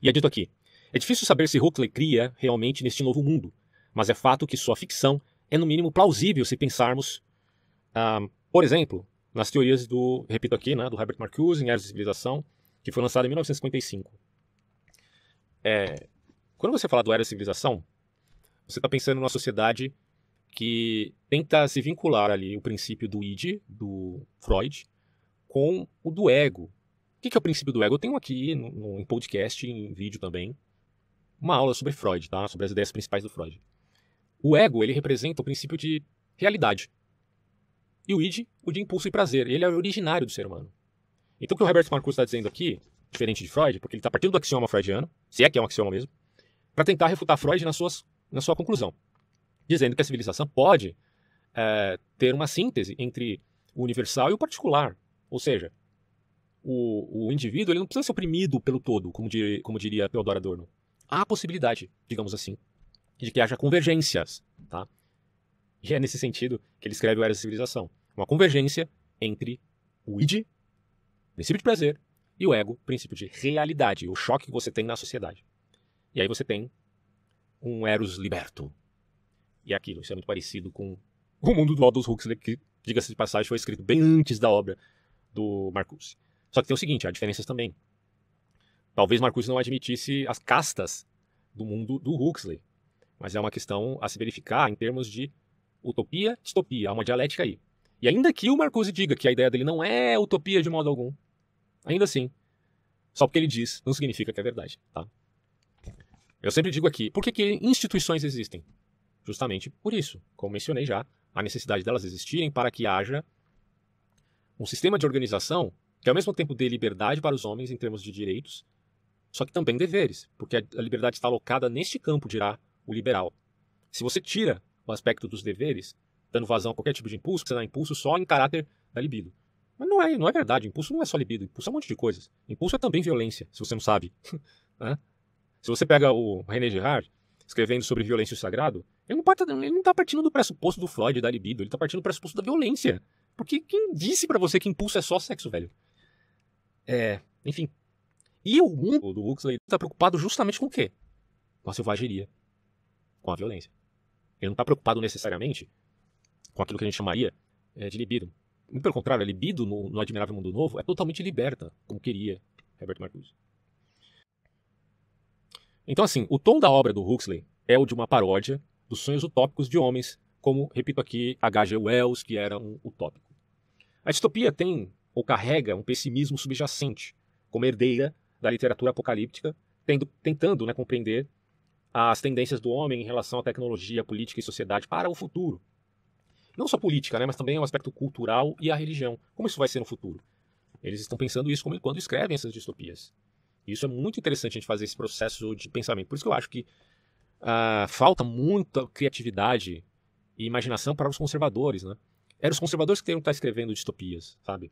E é dito aqui. É difícil saber se Huxley cria realmente neste novo mundo, mas é fato que sua ficção é no mínimo plausível se pensarmos, ah, por exemplo, nas teorias do, repito aqui, né, do Herbert Marcuse em Era de Civilização, que foi lançado em 1955. É, quando você fala do Era de Civilização, você está pensando numa sociedade que tenta se vincular ali o princípio do id, do Freud, com o do ego. O que é o princípio do ego? Eu tenho aqui no, no, em podcast, em vídeo também, uma aula sobre Freud, tá? sobre as ideias principais do Freud. O ego ele representa o princípio de realidade e o id, o de impulso e prazer. Ele é originário do ser humano. Então o que o Herbert Marcus está dizendo aqui, diferente de Freud, porque ele está partindo do axioma freudiano, se é que é um axioma mesmo, para tentar refutar Freud nas suas, na sua conclusão, dizendo que a civilização pode é, ter uma síntese entre o universal e o particular. Ou seja, o, o indivíduo ele não precisa ser oprimido pelo todo, como, dir, como diria Theodor Adorno. Há a possibilidade, digamos assim, de que haja convergências, tá? E é nesse sentido que ele escreve o Era da Civilização. Uma convergência entre o id, princípio de prazer, e o ego, princípio de realidade, o choque que você tem na sociedade. E aí você tem um Eros liberto. E aquilo, isso é muito parecido com o mundo do Aldous Huxley, que, diga-se de passagem, foi escrito bem antes da obra do Marcuse. Só que tem o seguinte, há diferenças também. Talvez Marcuse não admitisse as castas do mundo do Huxley, mas é uma questão a se verificar em termos de Utopia, distopia, há uma dialética aí. E ainda que o Marcuse diga que a ideia dele não é utopia de modo algum, ainda assim, só porque ele diz, não significa que é verdade, tá? Eu sempre digo aqui, por que, que instituições existem? Justamente por isso, como mencionei já, a necessidade delas existirem para que haja um sistema de organização que ao mesmo tempo dê liberdade para os homens em termos de direitos, só que também deveres, porque a liberdade está alocada neste campo, dirá o liberal. Se você tira o aspecto dos deveres, dando vazão a qualquer tipo de impulso, que você dá impulso só em caráter da libido. Mas não é, não é verdade. Impulso não é só libido. Impulso é um monte de coisas. Impulso é também violência, se você não sabe. [LAUGHS] né? Se você pega o René Girard escrevendo sobre violência e o sagrado, ele não, está ele não tá partindo do pressuposto do Freud, da libido. Ele está partindo do pressuposto da violência. Porque quem disse para você que impulso é só sexo, velho? É, enfim. E o mundo do Huxley está preocupado justamente com o quê? Com a selvageria. Com a violência. Ele não está preocupado necessariamente com aquilo que a gente chamaria é, de libido. Muito pelo contrário, a libido no, no Admirável Mundo Novo é totalmente liberta, como queria Herbert Marcuse. Então, assim, o tom da obra do Huxley é o de uma paródia dos sonhos utópicos de homens, como, repito aqui, H.G. Wells, que era um utópico. A distopia tem ou carrega um pessimismo subjacente, como herdeira da literatura apocalíptica, tendo, tentando né, compreender as tendências do homem em relação à tecnologia, política e sociedade para o futuro. Não só política, né, mas também o é aspecto cultural e a religião. Como isso vai ser no futuro? Eles estão pensando isso quando escrevem essas distopias. E isso é muito interessante a gente fazer esse processo de pensamento. Por isso que eu acho que uh, falta muita criatividade e imaginação para os conservadores, né? Eram os conservadores que teriam que estar escrevendo distopias, sabe?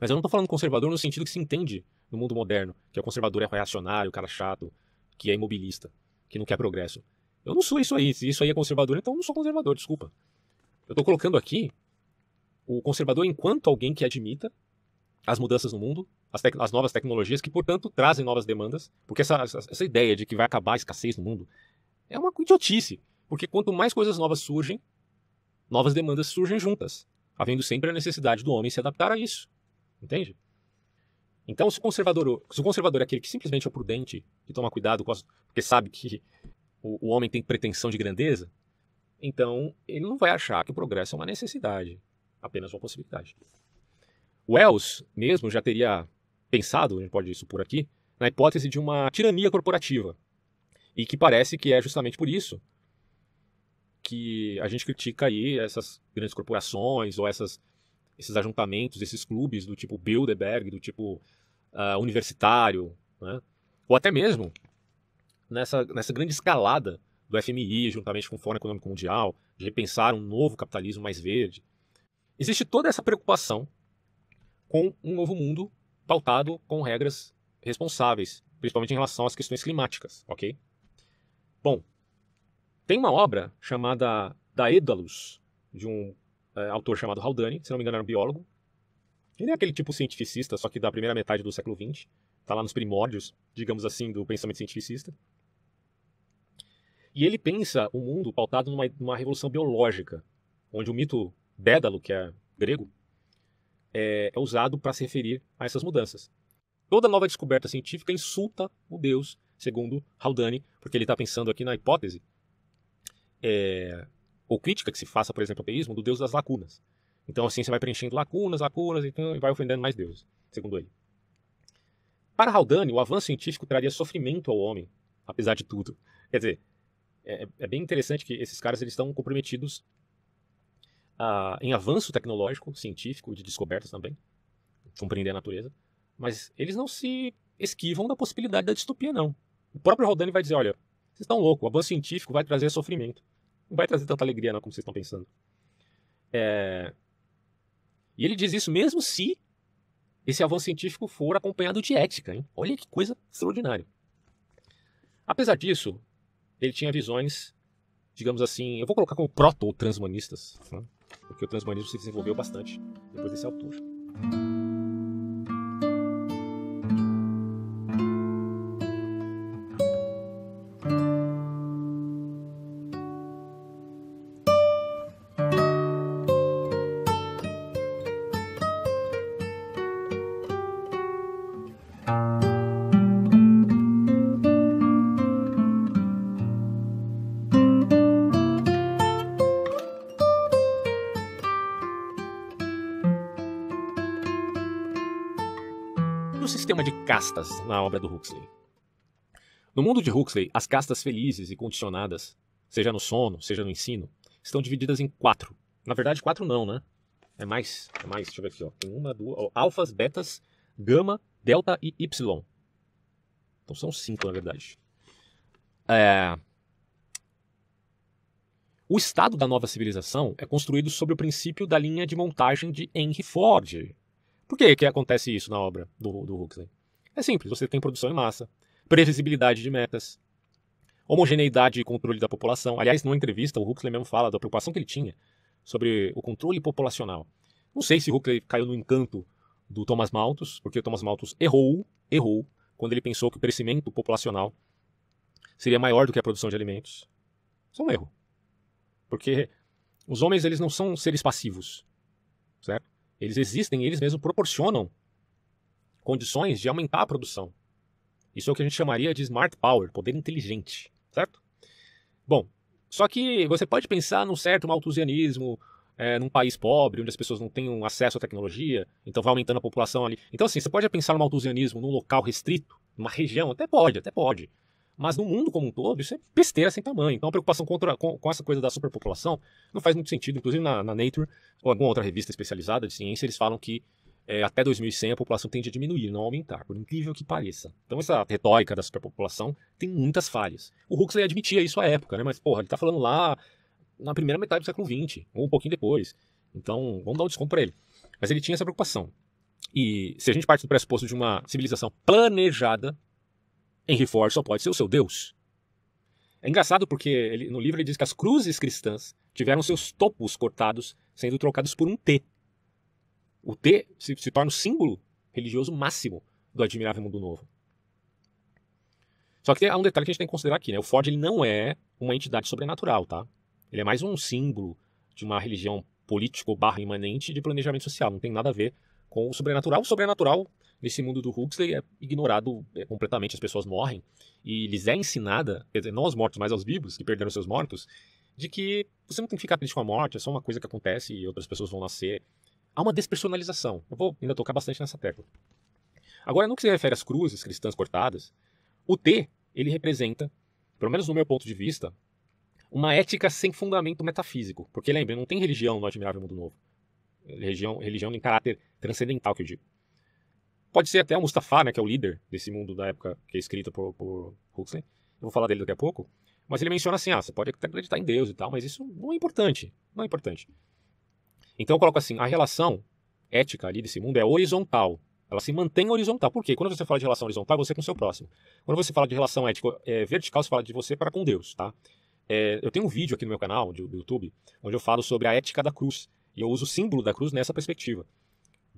Mas eu não estou falando conservador no sentido que se entende no mundo moderno, que é o conservador é reacionário, o cara chato, que é imobilista que não quer progresso. Eu não sou isso aí. Se isso aí é conservador, então eu não sou conservador, desculpa. Eu estou colocando aqui o conservador enquanto alguém que admita as mudanças no mundo, as, as, novas tecnologias, que, portanto, trazem novas demandas, porque essa, essa, essa ideia de que vai acabar a escassez no mundo é uma idiotice. Porque quanto mais coisas novas surgem, novas demandas surgem juntas, havendo sempre a necessidade do homem se adaptar a isso. Entende? Então, se o conservador, se o conservador é aquele que simplesmente é prudente que toma cuidado, as, porque sabe que o, o homem tem pretensão de grandeza, então ele não vai achar que o progresso é uma necessidade, apenas uma possibilidade. Wells mesmo já teria pensado, a gente pode supor aqui, na hipótese de uma tirania corporativa. E que parece que é justamente por isso que a gente critica aí essas grandes corporações ou essas esses ajuntamentos, esses clubes do tipo Bilderberg, do tipo uh, universitário, né? ou até mesmo nessa, nessa grande escalada do FMI, juntamente com o Fórum Econômico Mundial, de repensar um novo capitalismo mais verde. Existe toda essa preocupação com um novo mundo pautado com regras responsáveis, principalmente em relação às questões climáticas, ok? Bom, tem uma obra chamada Daedalus, de um é, autor chamado Haldane, se não me engano era um biólogo. Ele é aquele tipo cientificista, só que da primeira metade do século XX. Está lá nos primórdios, digamos assim, do pensamento cientificista. E ele pensa o um mundo pautado numa, numa, revolução biológica, onde o mito Dédalo, que é grego, é, é usado para se referir a essas mudanças. Toda nova descoberta científica insulta o Deus, segundo Haldane, porque ele está pensando aqui na hipótese é, ou crítica que se faça, por exemplo, ao ateísmo, do Deus das lacunas. Então assim você vai preenchendo lacunas, lacunas, então, e vai ofendendo mais deuses, segundo ele. Para Haldane, o avanço científico traria sofrimento ao homem, apesar de tudo. Quer dizer, é, é bem interessante que esses caras eles estão comprometidos ah, em avanço tecnológico, científico, de descobertas também, compreender a natureza, mas eles não se esquivam da possibilidade da distopia, não. O próprio Haldane vai dizer, olha, vocês estão loucos, o avanço científico vai trazer sofrimento não vai trazer tanta alegria, não, como vocês estão pensando. É... E ele diz isso mesmo se esse avanço científico for acompanhado de ética. Hein? Olha que coisa extraordinária. Apesar disso, ele tinha visões, digamos assim, eu vou colocar como proto-transhumanistas, né? porque o transhumanismo se desenvolveu bastante depois desse autor. E o sistema de castas na obra do Huxley? No mundo de Huxley, as castas felizes e condicionadas, seja no sono, seja no ensino, estão divididas em quatro. Na verdade, quatro não, né? É mais, é mais, deixa eu ver aqui, ó. Tem uma, duas, ó, alfas, betas, gama, delta e y. Então são cinco, na verdade. É... O estado da nova civilização é construído sobre o princípio da linha de montagem de Henry Ford, por que, que acontece isso na obra do, do Huxley? É simples, você tem produção em massa, previsibilidade de metas, homogeneidade e controle da população. Aliás, numa entrevista, o Huxley mesmo fala da preocupação que ele tinha sobre o controle populacional. Não sei se Huxley caiu no encanto do Thomas Malthus, porque o Thomas Malthus errou, errou, quando ele pensou que o crescimento populacional seria maior do que a produção de alimentos. Isso é um erro. Porque os homens, eles não são seres passivos, certo? Eles existem eles mesmos proporcionam condições de aumentar a produção. Isso é o que a gente chamaria de smart power, poder inteligente, certo? Bom, só que você pode pensar num certo malthusianismo, é, num país pobre, onde as pessoas não têm acesso à tecnologia, então vai aumentando a população ali. Então, assim, você pode pensar no malthusianismo num local restrito, numa região, até pode, até pode. Mas no mundo como um todo, isso é besteira sem tamanho. Então a preocupação contra, com, com essa coisa da superpopulação não faz muito sentido. Inclusive na, na Nature ou alguma outra revista especializada de ciência, eles falam que é, até 2100 a população tende a diminuir, não aumentar, por incrível que pareça. Então essa retórica da superpopulação tem muitas falhas. O Huxley admitia isso à época, né? Mas, porra, ele está falando lá na primeira metade do século XX, ou um pouquinho depois. Então, vamos dar um desconto para ele. Mas ele tinha essa preocupação. E se a gente parte do pressuposto de uma civilização planejada, Henry Ford só pode ser o seu Deus. É engraçado porque ele, no livro ele diz que as cruzes cristãs tiveram seus topos cortados, sendo trocados por um T. O T se, se torna o símbolo religioso máximo do admirável mundo novo. Só que há um detalhe que a gente tem que considerar aqui, né? O Ford ele não é uma entidade sobrenatural, tá? Ele é mais um símbolo de uma religião político barra imanente de planejamento social. Não tem nada a ver com o sobrenatural. O sobrenatural nesse mundo do Huxley é ignorado é, completamente, as pessoas morrem e lhes é ensinada, quer dizer, não aos mortos, mas aos vivos que perderam seus mortos, de que você não tem que ficar triste com a morte, é só uma coisa que acontece e outras pessoas vão nascer. Há uma despersonalização. Eu vou ainda tocar bastante nessa tecla. Agora, no que se refere às cruzes cristãs cortadas, o T, ele representa, pelo menos no meu ponto de vista, uma ética sem fundamento metafísico. Porque, lembre, não tem religião no Admirável Mundo Novo. Religião, religião em caráter transcendental, que eu digo. Pode ser até o Mustafa, né, que é o líder desse mundo da época que é escrito por, por Huxley. Eu vou falar dele daqui a pouco. Mas ele menciona assim: ah, você pode até acreditar em Deus e tal, mas isso não é importante. Não é importante. Então eu coloco assim: a relação ética ali desse mundo é horizontal. Ela se mantém horizontal. Por quê? Quando você fala de relação horizontal, é você é com o seu próximo. Quando você fala de relação ética é, vertical, você fala de você para com Deus, tá? É, eu tenho um vídeo aqui no meu canal, do YouTube, onde eu falo sobre a ética da cruz. E eu uso o símbolo da cruz nessa perspectiva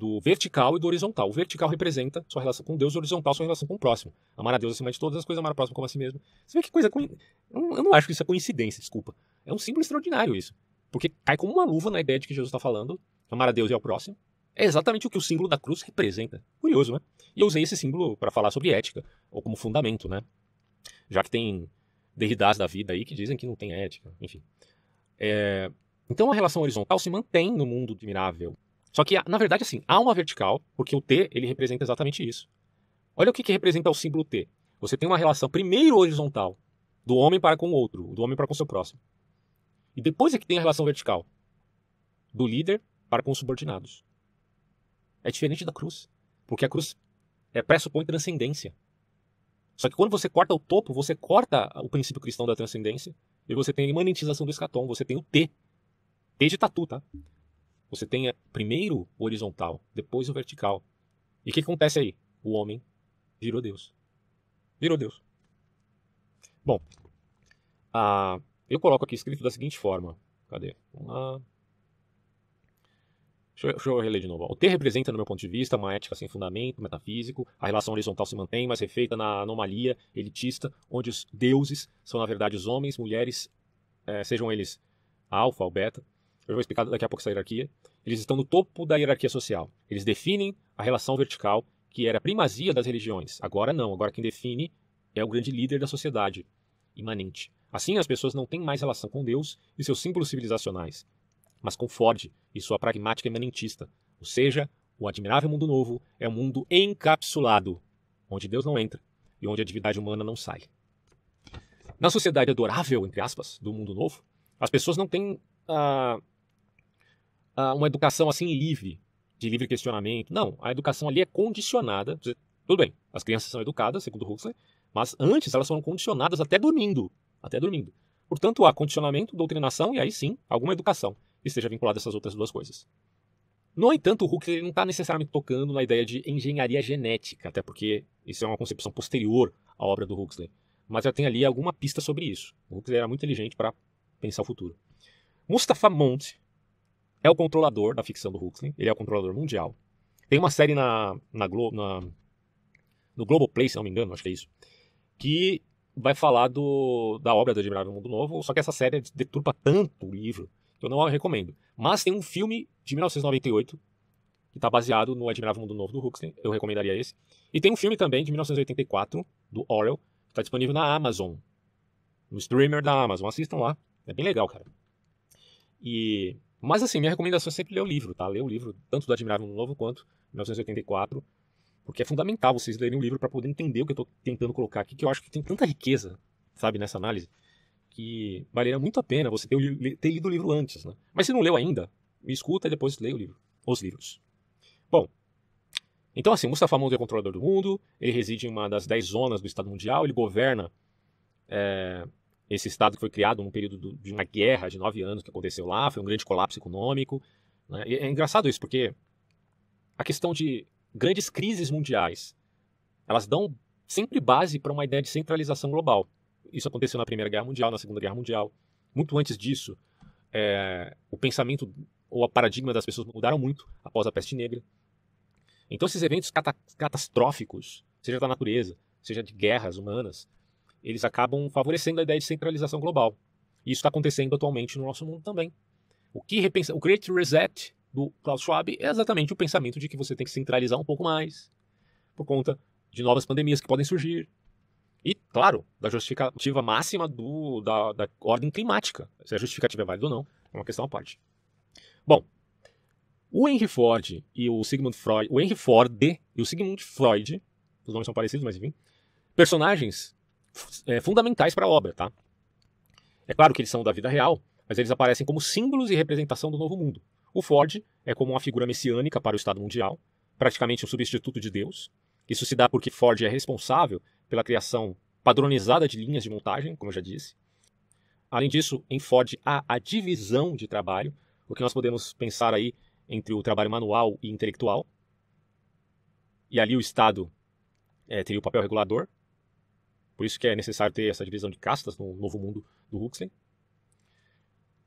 do vertical e do horizontal. O vertical representa sua relação com Deus, o horizontal sua relação com o próximo. Amar a Deus acima de todas as coisas, amar o próximo como a si mesmo. Você vê que coisa. Eu não acho que isso é coincidência, desculpa. É um símbolo extraordinário isso. Porque cai como uma luva na ideia de que Jesus está falando, amar a Deus e ao próximo. É exatamente o que o símbolo da cruz representa. Curioso, né? E eu usei esse símbolo para falar sobre ética, ou como fundamento, né? Já que tem derridas da vida aí que dizem que não tem ética, enfim. É... Então a relação horizontal se mantém no mundo admirável só que, na verdade, assim, há uma vertical, porque o T ele representa exatamente isso. Olha o que, que representa o símbolo T. Você tem uma relação primeiro horizontal, do homem para com o outro, do homem para com o seu próximo. E depois é que tem a relação vertical, do líder para com os subordinados. É diferente da cruz, porque a cruz é, pressupõe transcendência. Só que quando você corta o topo, você corta o princípio cristão da transcendência e você tem a imanentização do escatom, você tem o T. T de tatu, tá? Você tenha primeiro o horizontal, depois o vertical. E o que acontece aí? O homem virou Deus. Virou Deus. Bom, eu coloco aqui escrito da seguinte forma. Cadê? Vamos lá. Deixa eu, deixa eu reler de novo. O T representa, no meu ponto de vista, uma ética sem fundamento, metafísico. A relação horizontal se mantém, mas refeita na anomalia elitista, onde os deuses são, na verdade, os homens, mulheres, eh, sejam eles alfa ou beta, eu vou explicar daqui a pouco essa hierarquia, eles estão no topo da hierarquia social. Eles definem a relação vertical, que era a primazia das religiões. Agora não, agora quem define é o grande líder da sociedade, imanente. Assim, as pessoas não têm mais relação com Deus e seus símbolos civilizacionais, mas com Ford e sua pragmática imanentista. Ou seja, o admirável mundo novo é um mundo encapsulado, onde Deus não entra e onde a divindade humana não sai. Na sociedade adorável, entre aspas, do mundo novo, as pessoas não têm a ah, ah, uma educação assim livre, de livre questionamento. Não, a educação ali é condicionada. Tudo bem, as crianças são educadas, segundo Huxley, mas antes elas foram condicionadas até dormindo. Até dormindo. Portanto, há condicionamento, doutrinação e aí sim, alguma educação esteja vinculada a essas outras duas coisas. No entanto, o Huxley não está necessariamente tocando na ideia de engenharia genética, até porque isso é uma concepção posterior à obra do Huxley. Mas já tem ali alguma pista sobre isso. O Huxley era muito inteligente para pensar o futuro. Mustafa Monte, é o controlador da ficção do Huxley, ele é o controlador mundial. Tem uma série na, na, Glo, na no Globoplay, se não me engano, acho que é isso, que vai falar do, da obra do Admirável Mundo Novo, só que essa série deturpa tanto o livro que eu não recomendo. Mas tem um filme de 1998 que está baseado no Admirável Mundo Novo do Huxley, eu recomendaria esse. E tem um filme também de 1984, do Orwell, que está disponível na Amazon, no streamer da Amazon. Assistam lá, é bem legal, cara. E mas, assim, minha recomendação é sempre ler o livro, tá? Ler o livro, tanto do Admirável Mundo Novo quanto 1984, porque é fundamental vocês lerem o livro para poder entender o que eu estou tentando colocar aqui, que eu acho que tem tanta riqueza, sabe, nessa análise, que valeria muito a pena você ter, ter lido o livro antes, né? Mas se não leu ainda, me escuta e depois leia o livro, os livros. Bom, então assim, Mustafa Mundi é controlador do mundo, ele reside em uma das dez zonas do Estado Mundial, ele governa é, esse Estado que foi criado num período do, de uma guerra de nove anos que aconteceu lá, foi um grande colapso econômico. Né? é engraçado isso, porque a questão de grandes crises mundiais, elas dão sempre base para uma ideia de centralização global. Isso aconteceu na Primeira Guerra Mundial, na Segunda Guerra Mundial. Muito antes disso, é, o pensamento ou a paradigma das pessoas mudaram muito após a peste negra. Então, esses eventos cata catastróficos, seja da natureza, seja de guerras humanas, eles acabam favorecendo a ideia de centralização global. E isso está acontecendo atualmente no nosso mundo também. O que repensa, o Great Reset do Klaus Schwab é exatamente o pensamento de que você tem que centralizar um pouco mais por conta de novas pandemias que podem surgir. E, claro, da justificativa máxima do, da, da ordem climática. Se a justificativa é válida ou não, é uma questão à parte. Bom, o Henry Ford e o Sigmund Freud, o Henry Ford e o Sigmund Freud, os nomes são parecidos, mas enfim, personagens é, fundamentais para a obra, tá? É claro que eles são da vida real, mas eles aparecem como símbolos e representação do novo mundo. O Ford é como uma figura messiânica para o Estado Mundial, praticamente um substituto de Deus. Isso se dá porque Ford é responsável pela criação padronizada de linhas de montagem, como eu já disse. Além disso, em Ford há a divisão de trabalho, o que nós podemos pensar aí entre o trabalho manual e intelectual. E ali o Estado é, teria o papel regulador, por isso que é necessário ter essa divisão de castas no novo mundo do Huxley.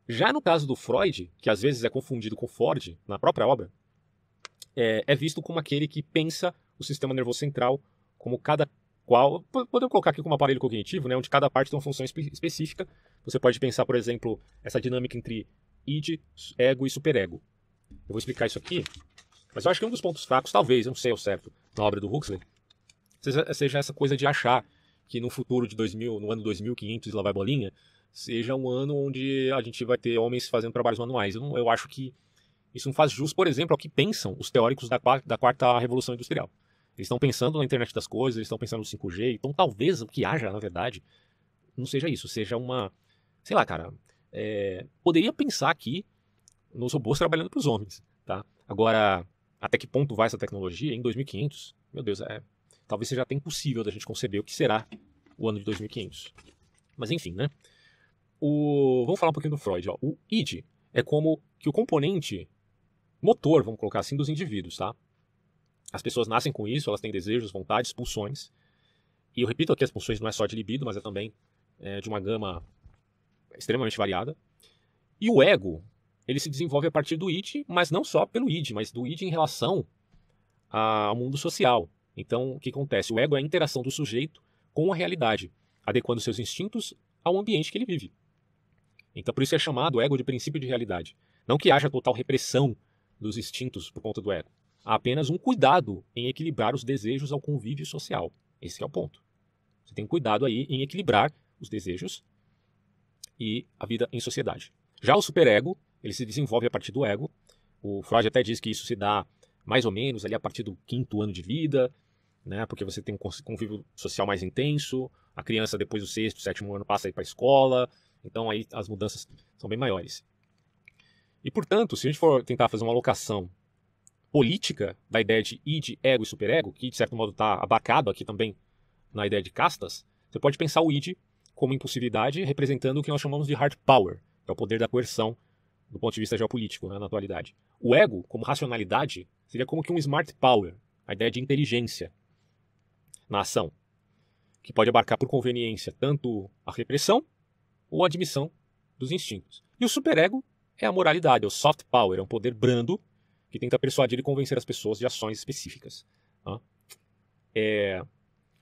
Já no caso do Freud, que às vezes é confundido com Ford na própria obra, é, é visto como aquele que pensa o sistema nervoso central como cada qual. Podemos colocar aqui como aparelho cognitivo, né, onde cada parte tem uma função espe específica. Você pode pensar, por exemplo, essa dinâmica entre id, ego e superego. Eu vou explicar isso aqui, mas eu acho que um dos pontos fracos, talvez, não sei ao certo, na obra do Huxley, seja, seja essa coisa de achar que no futuro de 2000, no ano 2500 lá vai bolinha, seja um ano onde a gente vai ter homens fazendo trabalhos manuais. Eu, não, eu acho que isso não faz jus, por exemplo, ao que pensam os teóricos da quarta, da quarta revolução industrial. Eles estão pensando na internet das coisas, eles estão pensando no 5G, então talvez o que haja, na verdade, não seja isso, seja uma. Sei lá, cara. É, poderia pensar aqui nos robôs trabalhando para os homens, tá? Agora, até que ponto vai essa tecnologia? Em 2500, meu Deus, é talvez seja até impossível da gente conceber o que será o ano de 2500. Mas enfim, né? O... Vamos falar um pouquinho do Freud. Ó. O id é como que o componente motor, vamos colocar assim, dos indivíduos, tá? As pessoas nascem com isso, elas têm desejos, vontades, pulsões. E eu repito aqui, as pulsões não é só de libido, mas é também é, de uma gama extremamente variada. E o ego, ele se desenvolve a partir do id, mas não só pelo id, mas do id em relação ao mundo social. Então, o que acontece? O ego é a interação do sujeito com a realidade, adequando seus instintos ao ambiente que ele vive. Então, por isso é chamado ego de princípio de realidade. Não que haja total repressão dos instintos por conta do ego. Há apenas um cuidado em equilibrar os desejos ao convívio social. Esse é o ponto. Você tem um cuidado aí em equilibrar os desejos e a vida em sociedade. Já o superego, ele se desenvolve a partir do ego. O Freud até diz que isso se dá mais ou menos ali a partir do quinto ano de vida, né? Porque você tem um convívio social mais intenso, a criança depois do sexto, sétimo ano passa a ir para a escola, então aí as mudanças são bem maiores. E portanto, se a gente for tentar fazer uma alocação política da ideia de id, ego e superego, que de certo modo está abacado aqui também na ideia de castas, você pode pensar o id como impulsividade representando o que nós chamamos de hard power, que é o poder da coerção do ponto de vista geopolítico né, na atualidade. O ego, como racionalidade, seria como que um smart power, a ideia de inteligência, na ação, que pode abarcar por conveniência tanto a repressão ou a admissão dos instintos. E o superego é a moralidade, é o soft power, é um poder brando que tenta persuadir e convencer as pessoas de ações específicas. Tá? É...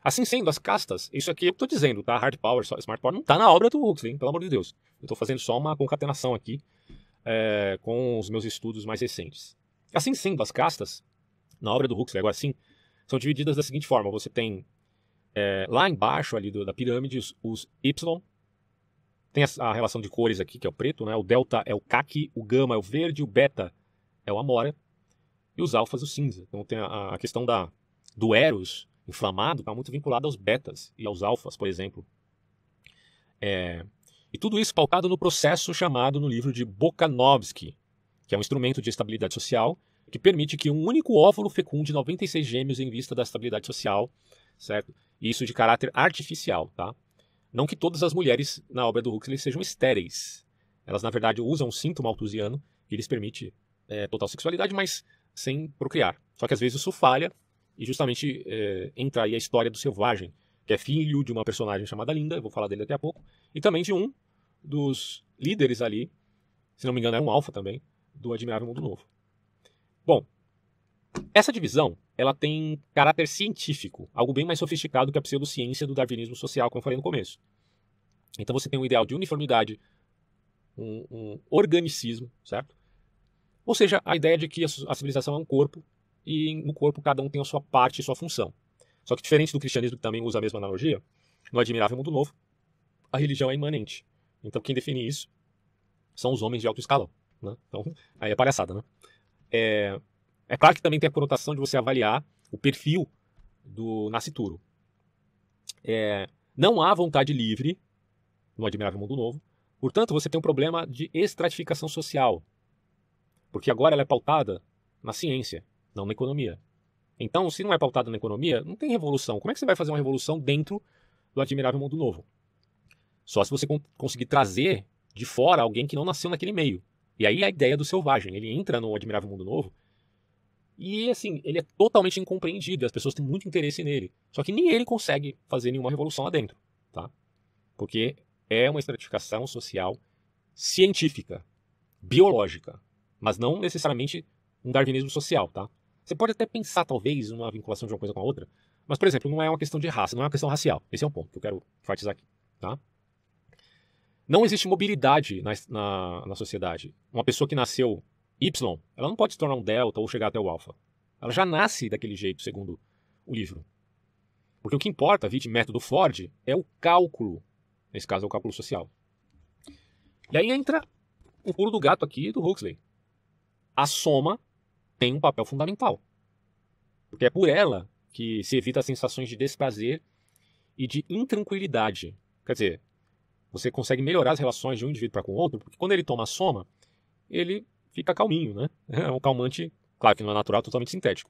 Assim sendo, as castas, isso aqui eu estou dizendo, tá? Hard power, smart power, não está na obra do Huxley, hein? pelo amor de Deus. Eu estou fazendo só uma concatenação aqui é, com os meus estudos mais recentes. Assim sendo, as castas, na obra do Huxley, agora sim, são divididas da seguinte forma: você tem é, lá embaixo ali do, da pirâmide os, Y, tem a, a, relação de cores aqui, que é o preto, né? O delta é o caqui, o gama é o verde, o beta é o amora e os alfas o cinza. Então tem a, a questão da, do Eros inflamado, está muito vinculado aos betas e aos alfas, por exemplo. É, e tudo isso pautado no processo chamado no livro de Bokanovsky, que é um instrumento de estabilidade social que permite que um único óvulo fecunde 96 gêmeos em vista da estabilidade social, certo? Isso de caráter artificial, tá? Não que todas as mulheres na obra do Huxley sejam estéreis. Elas, na verdade, usam um cinto malthusiano que lhes permite é, total sexualidade, mas sem procriar. Só que às vezes isso falha e justamente é, entra aí a história do selvagem, que é filho de uma personagem chamada Linda, eu vou falar dele até a pouco, e também de um dos líderes ali, se não me engano era é um alfa também, do Admirável Mundo Novo. Bom, essa divisão ela tem caráter científico, algo bem mais sofisticado que a pseudociência do darwinismo social, como eu falei no começo. Então você tem um ideal de uniformidade, um, um organicismo, certo? Ou seja, a ideia de que a, a civilização é um corpo e no corpo cada um tem a sua parte e sua função. Só que diferente do cristianismo, que também usa a mesma analogia, no Admirável Mundo Novo, a religião é imanente. Então quem define isso são os homens de alto escalão. Né? Então [LAUGHS] aí é palhaçada, né? É, é claro que também tem a conotação de você avaliar o perfil do nascituro. É, não há vontade livre no Admirável Mundo Novo, portanto, você tem um problema de estratificação social, porque agora ela é pautada na ciência, não na economia. Então, se não é pautada na economia, não tem revolução. Como é que você vai fazer uma revolução dentro do Admirável Mundo Novo? Só se você conseguir trazer de fora alguém que não nasceu naquele meio. E aí a ideia do selvagem, ele entra no Admirável Mundo Novo e, assim, ele é totalmente incompreendido, as pessoas têm muito interesse nele. Só que nem ele consegue fazer nenhuma revolução lá dentro, tá? Porque é uma estratificação social científica, biológica, mas não necessariamente um darwinismo social, tá? Você pode até pensar, talvez, numa vinculação de uma coisa com a outra, mas, por exemplo, não é uma questão de raça, não é uma questão racial. Esse é um ponto que eu quero enfatizar aqui, tá? Não existe mobilidade na, na, na sociedade. Uma pessoa que nasceu Y, ela não pode se tornar um delta ou chegar até o alfa. Ela já nasce daquele jeito, segundo o livro. Porque o que importa, vide método Ford, é o cálculo. Nesse caso, é o cálculo social. E aí entra o pulo do gato aqui do Huxley. A soma tem um papel fundamental. Porque é por ela que se evita as sensações de desprazer e de intranquilidade. Quer dizer, você consegue melhorar as relações de um indivíduo para com o outro, porque quando ele toma soma, ele fica calminho, né? [LAUGHS] É um calmante, claro que não é natural, totalmente sintético.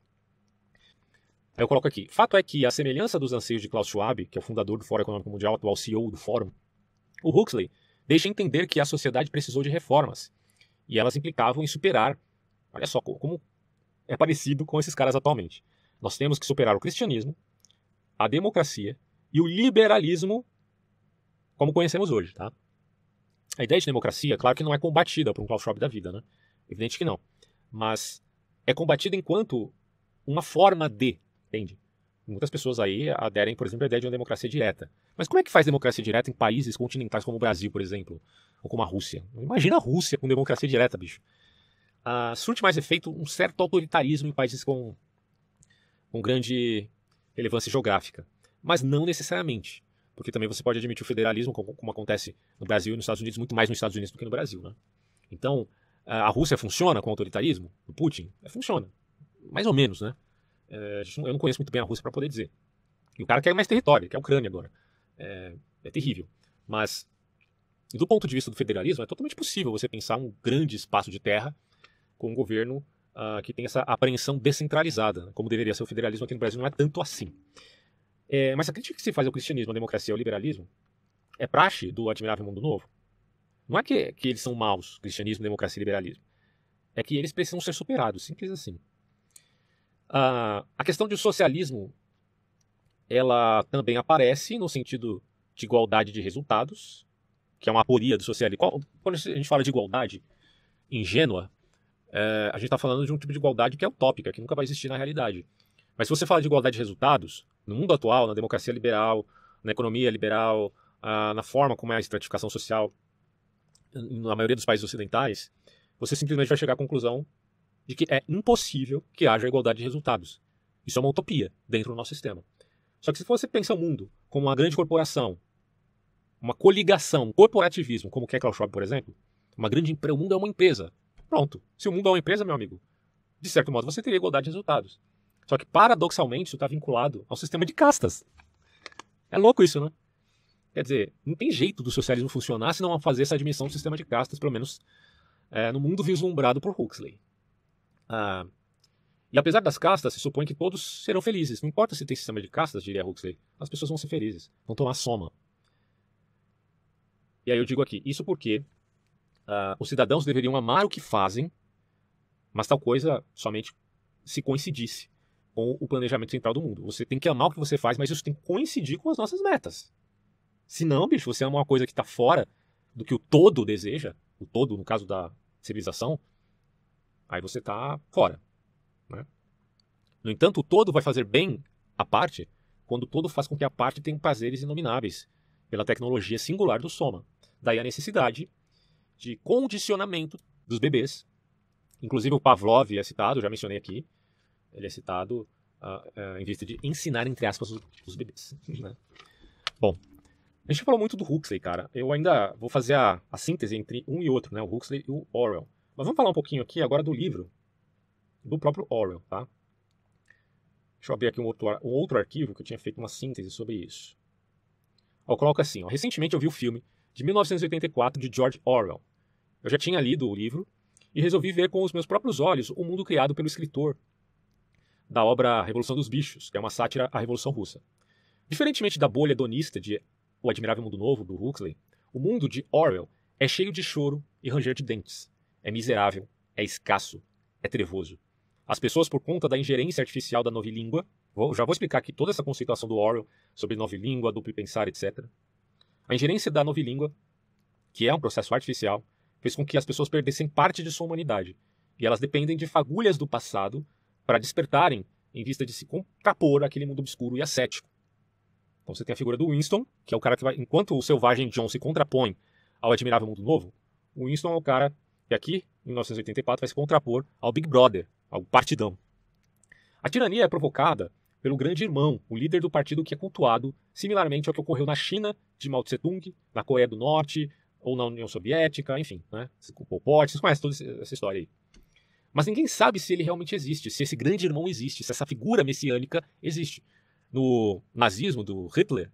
Aí eu coloco aqui. Fato é que, à semelhança dos anseios de Klaus Schwab, que é o fundador do Fórum Econômico Mundial, atual CEO do Fórum, o Huxley deixa entender que a sociedade precisou de reformas. E elas implicavam em superar. Olha só como é parecido com esses caras atualmente. Nós temos que superar o cristianismo, a democracia e o liberalismo como conhecemos hoje, tá? A ideia de democracia, claro que não é combatida por um Klaus Schwab da vida, né? Evidente que não. Mas é combatida enquanto uma forma de, entende? Muitas pessoas aí aderem, por exemplo, à ideia de uma democracia direta. Mas como é que faz democracia direta em países continentais como o Brasil, por exemplo, ou como a Rússia? Imagina a Rússia com democracia direta, bicho. Ah, surte mais efeito um certo autoritarismo em países com, com grande relevância geográfica, mas não necessariamente porque também você pode admitir o federalismo, como, como acontece no Brasil e nos Estados Unidos, muito mais nos Estados Unidos do que no Brasil. Né? Então, a Rússia funciona com o autoritarismo do Putin? É, funciona. Mais ou menos, né? É, eu não conheço muito bem a Rússia para poder dizer. E o cara quer mais território, quer a Ucrânia agora. É, é terrível. Mas, do ponto de vista do federalismo, é totalmente possível você pensar um grande espaço de terra com um governo uh, que tem essa apreensão descentralizada, né? como deveria ser o federalismo aqui no Brasil, não é tanto assim. É, mas a crítica que se faz ao cristianismo, à democracia e ao liberalismo é praxe do Admirável Mundo Novo. Não é que, que eles são maus, cristianismo, democracia e liberalismo. É que eles precisam ser superados, simples assim. Ah, a questão do socialismo, ela também aparece no sentido de igualdade de resultados, que é uma aporia do socialismo. Quando a gente fala de igualdade ingênua, é, a gente está falando de um tipo de igualdade que é utópica, que nunca vai existir na realidade. Mas se você fala de igualdade de resultados, no mundo atual, na democracia liberal, na economia liberal, na forma como é a estratificação social, na maioria dos países ocidentais, você simplesmente vai chegar à conclusão de que é impossível que haja igualdade de resultados. Isso é uma utopia dentro do nosso sistema. Só que se você pensa o mundo como uma grande corporação, uma coligação, um corporativismo, como quer é Klaus Schwab, por exemplo, uma grande o mundo é uma empresa. Pronto. Se o mundo é uma empresa, meu amigo, de certo modo você teria igualdade de resultados. Só que, paradoxalmente, isso está vinculado ao sistema de castas. É louco isso, né? Quer dizer, não tem jeito do socialismo funcionar se não fazer essa admissão do sistema de castas, pelo menos é, no mundo vislumbrado por Huxley. Ah, e apesar das castas, se supõe que todos serão felizes. Não importa se tem sistema de castas, diria Huxley, as pessoas vão ser felizes, vão tomar soma. E aí eu digo aqui, isso porque ah, os cidadãos deveriam amar o que fazem, mas tal coisa somente se coincidisse com o planejamento central do mundo. Você tem que amar o que você faz, mas isso tem que coincidir com as nossas metas. Se não, bicho, você ama uma coisa que está fora do que o todo deseja, o todo, no caso da civilização, aí você está fora. Né? No entanto, o todo vai fazer bem a parte quando o todo faz com que a parte tenha prazeres inomináveis pela tecnologia singular do soma. Daí a necessidade de condicionamento dos bebês. Inclusive o Pavlov é citado, já mencionei aqui, ele é citado uh, uh, em vista de ensinar, entre aspas, os, os bebês. Né? Bom, a gente falou muito do Huxley, cara. Eu ainda vou fazer a, a, síntese entre um e outro, né? O Huxley e o Orwell. Mas vamos falar um pouquinho aqui agora do livro do próprio Orwell, tá? Deixa eu abrir aqui um outro, um outro arquivo que eu tinha feito uma síntese sobre isso. Eu coloco assim, ó. Recentemente eu vi o filme de 1984 de George Orwell. Eu já tinha lido o livro e resolvi ver com os meus próprios olhos o mundo criado pelo escritor da obra Revolução dos Bichos, que é uma sátira à Revolução Russa. Diferentemente da bolha donista de O Admirável Mundo Novo, do Huxley, o mundo de Orwell é cheio de choro e ranger de dentes. É miserável, é escasso, é trevoso. As pessoas, por conta da ingerência artificial da novilíngua, vou, já vou explicar aqui toda essa conceituação do Orwell sobre novilíngua, duplo pensar, etc. A ingerência da novilíngua, que é um processo artificial, fez com que as pessoas perdessem parte de sua humanidade. E elas dependem de fagulhas do passado para despertarem em vista de se contrapor àquele mundo obscuro e ascético. Então você tem a figura do Winston, que é o cara que vai, enquanto o selvagem John se contrapõe ao admirável mundo novo, o Winston é o cara que aqui, em 1984, vai se contrapor ao Big Brother, ao partidão. A tirania é provocada pelo grande irmão, o líder do partido que é cultuado, similarmente ao que ocorreu na China de Mao Tse-tung, na Coreia do Norte, ou na União Soviética, enfim, né? Pol Pot, vocês conhecem toda essa história aí. Mas ninguém sabe se ele realmente existe, se esse grande irmão existe, se essa figura messiânica existe. No nazismo do Hitler,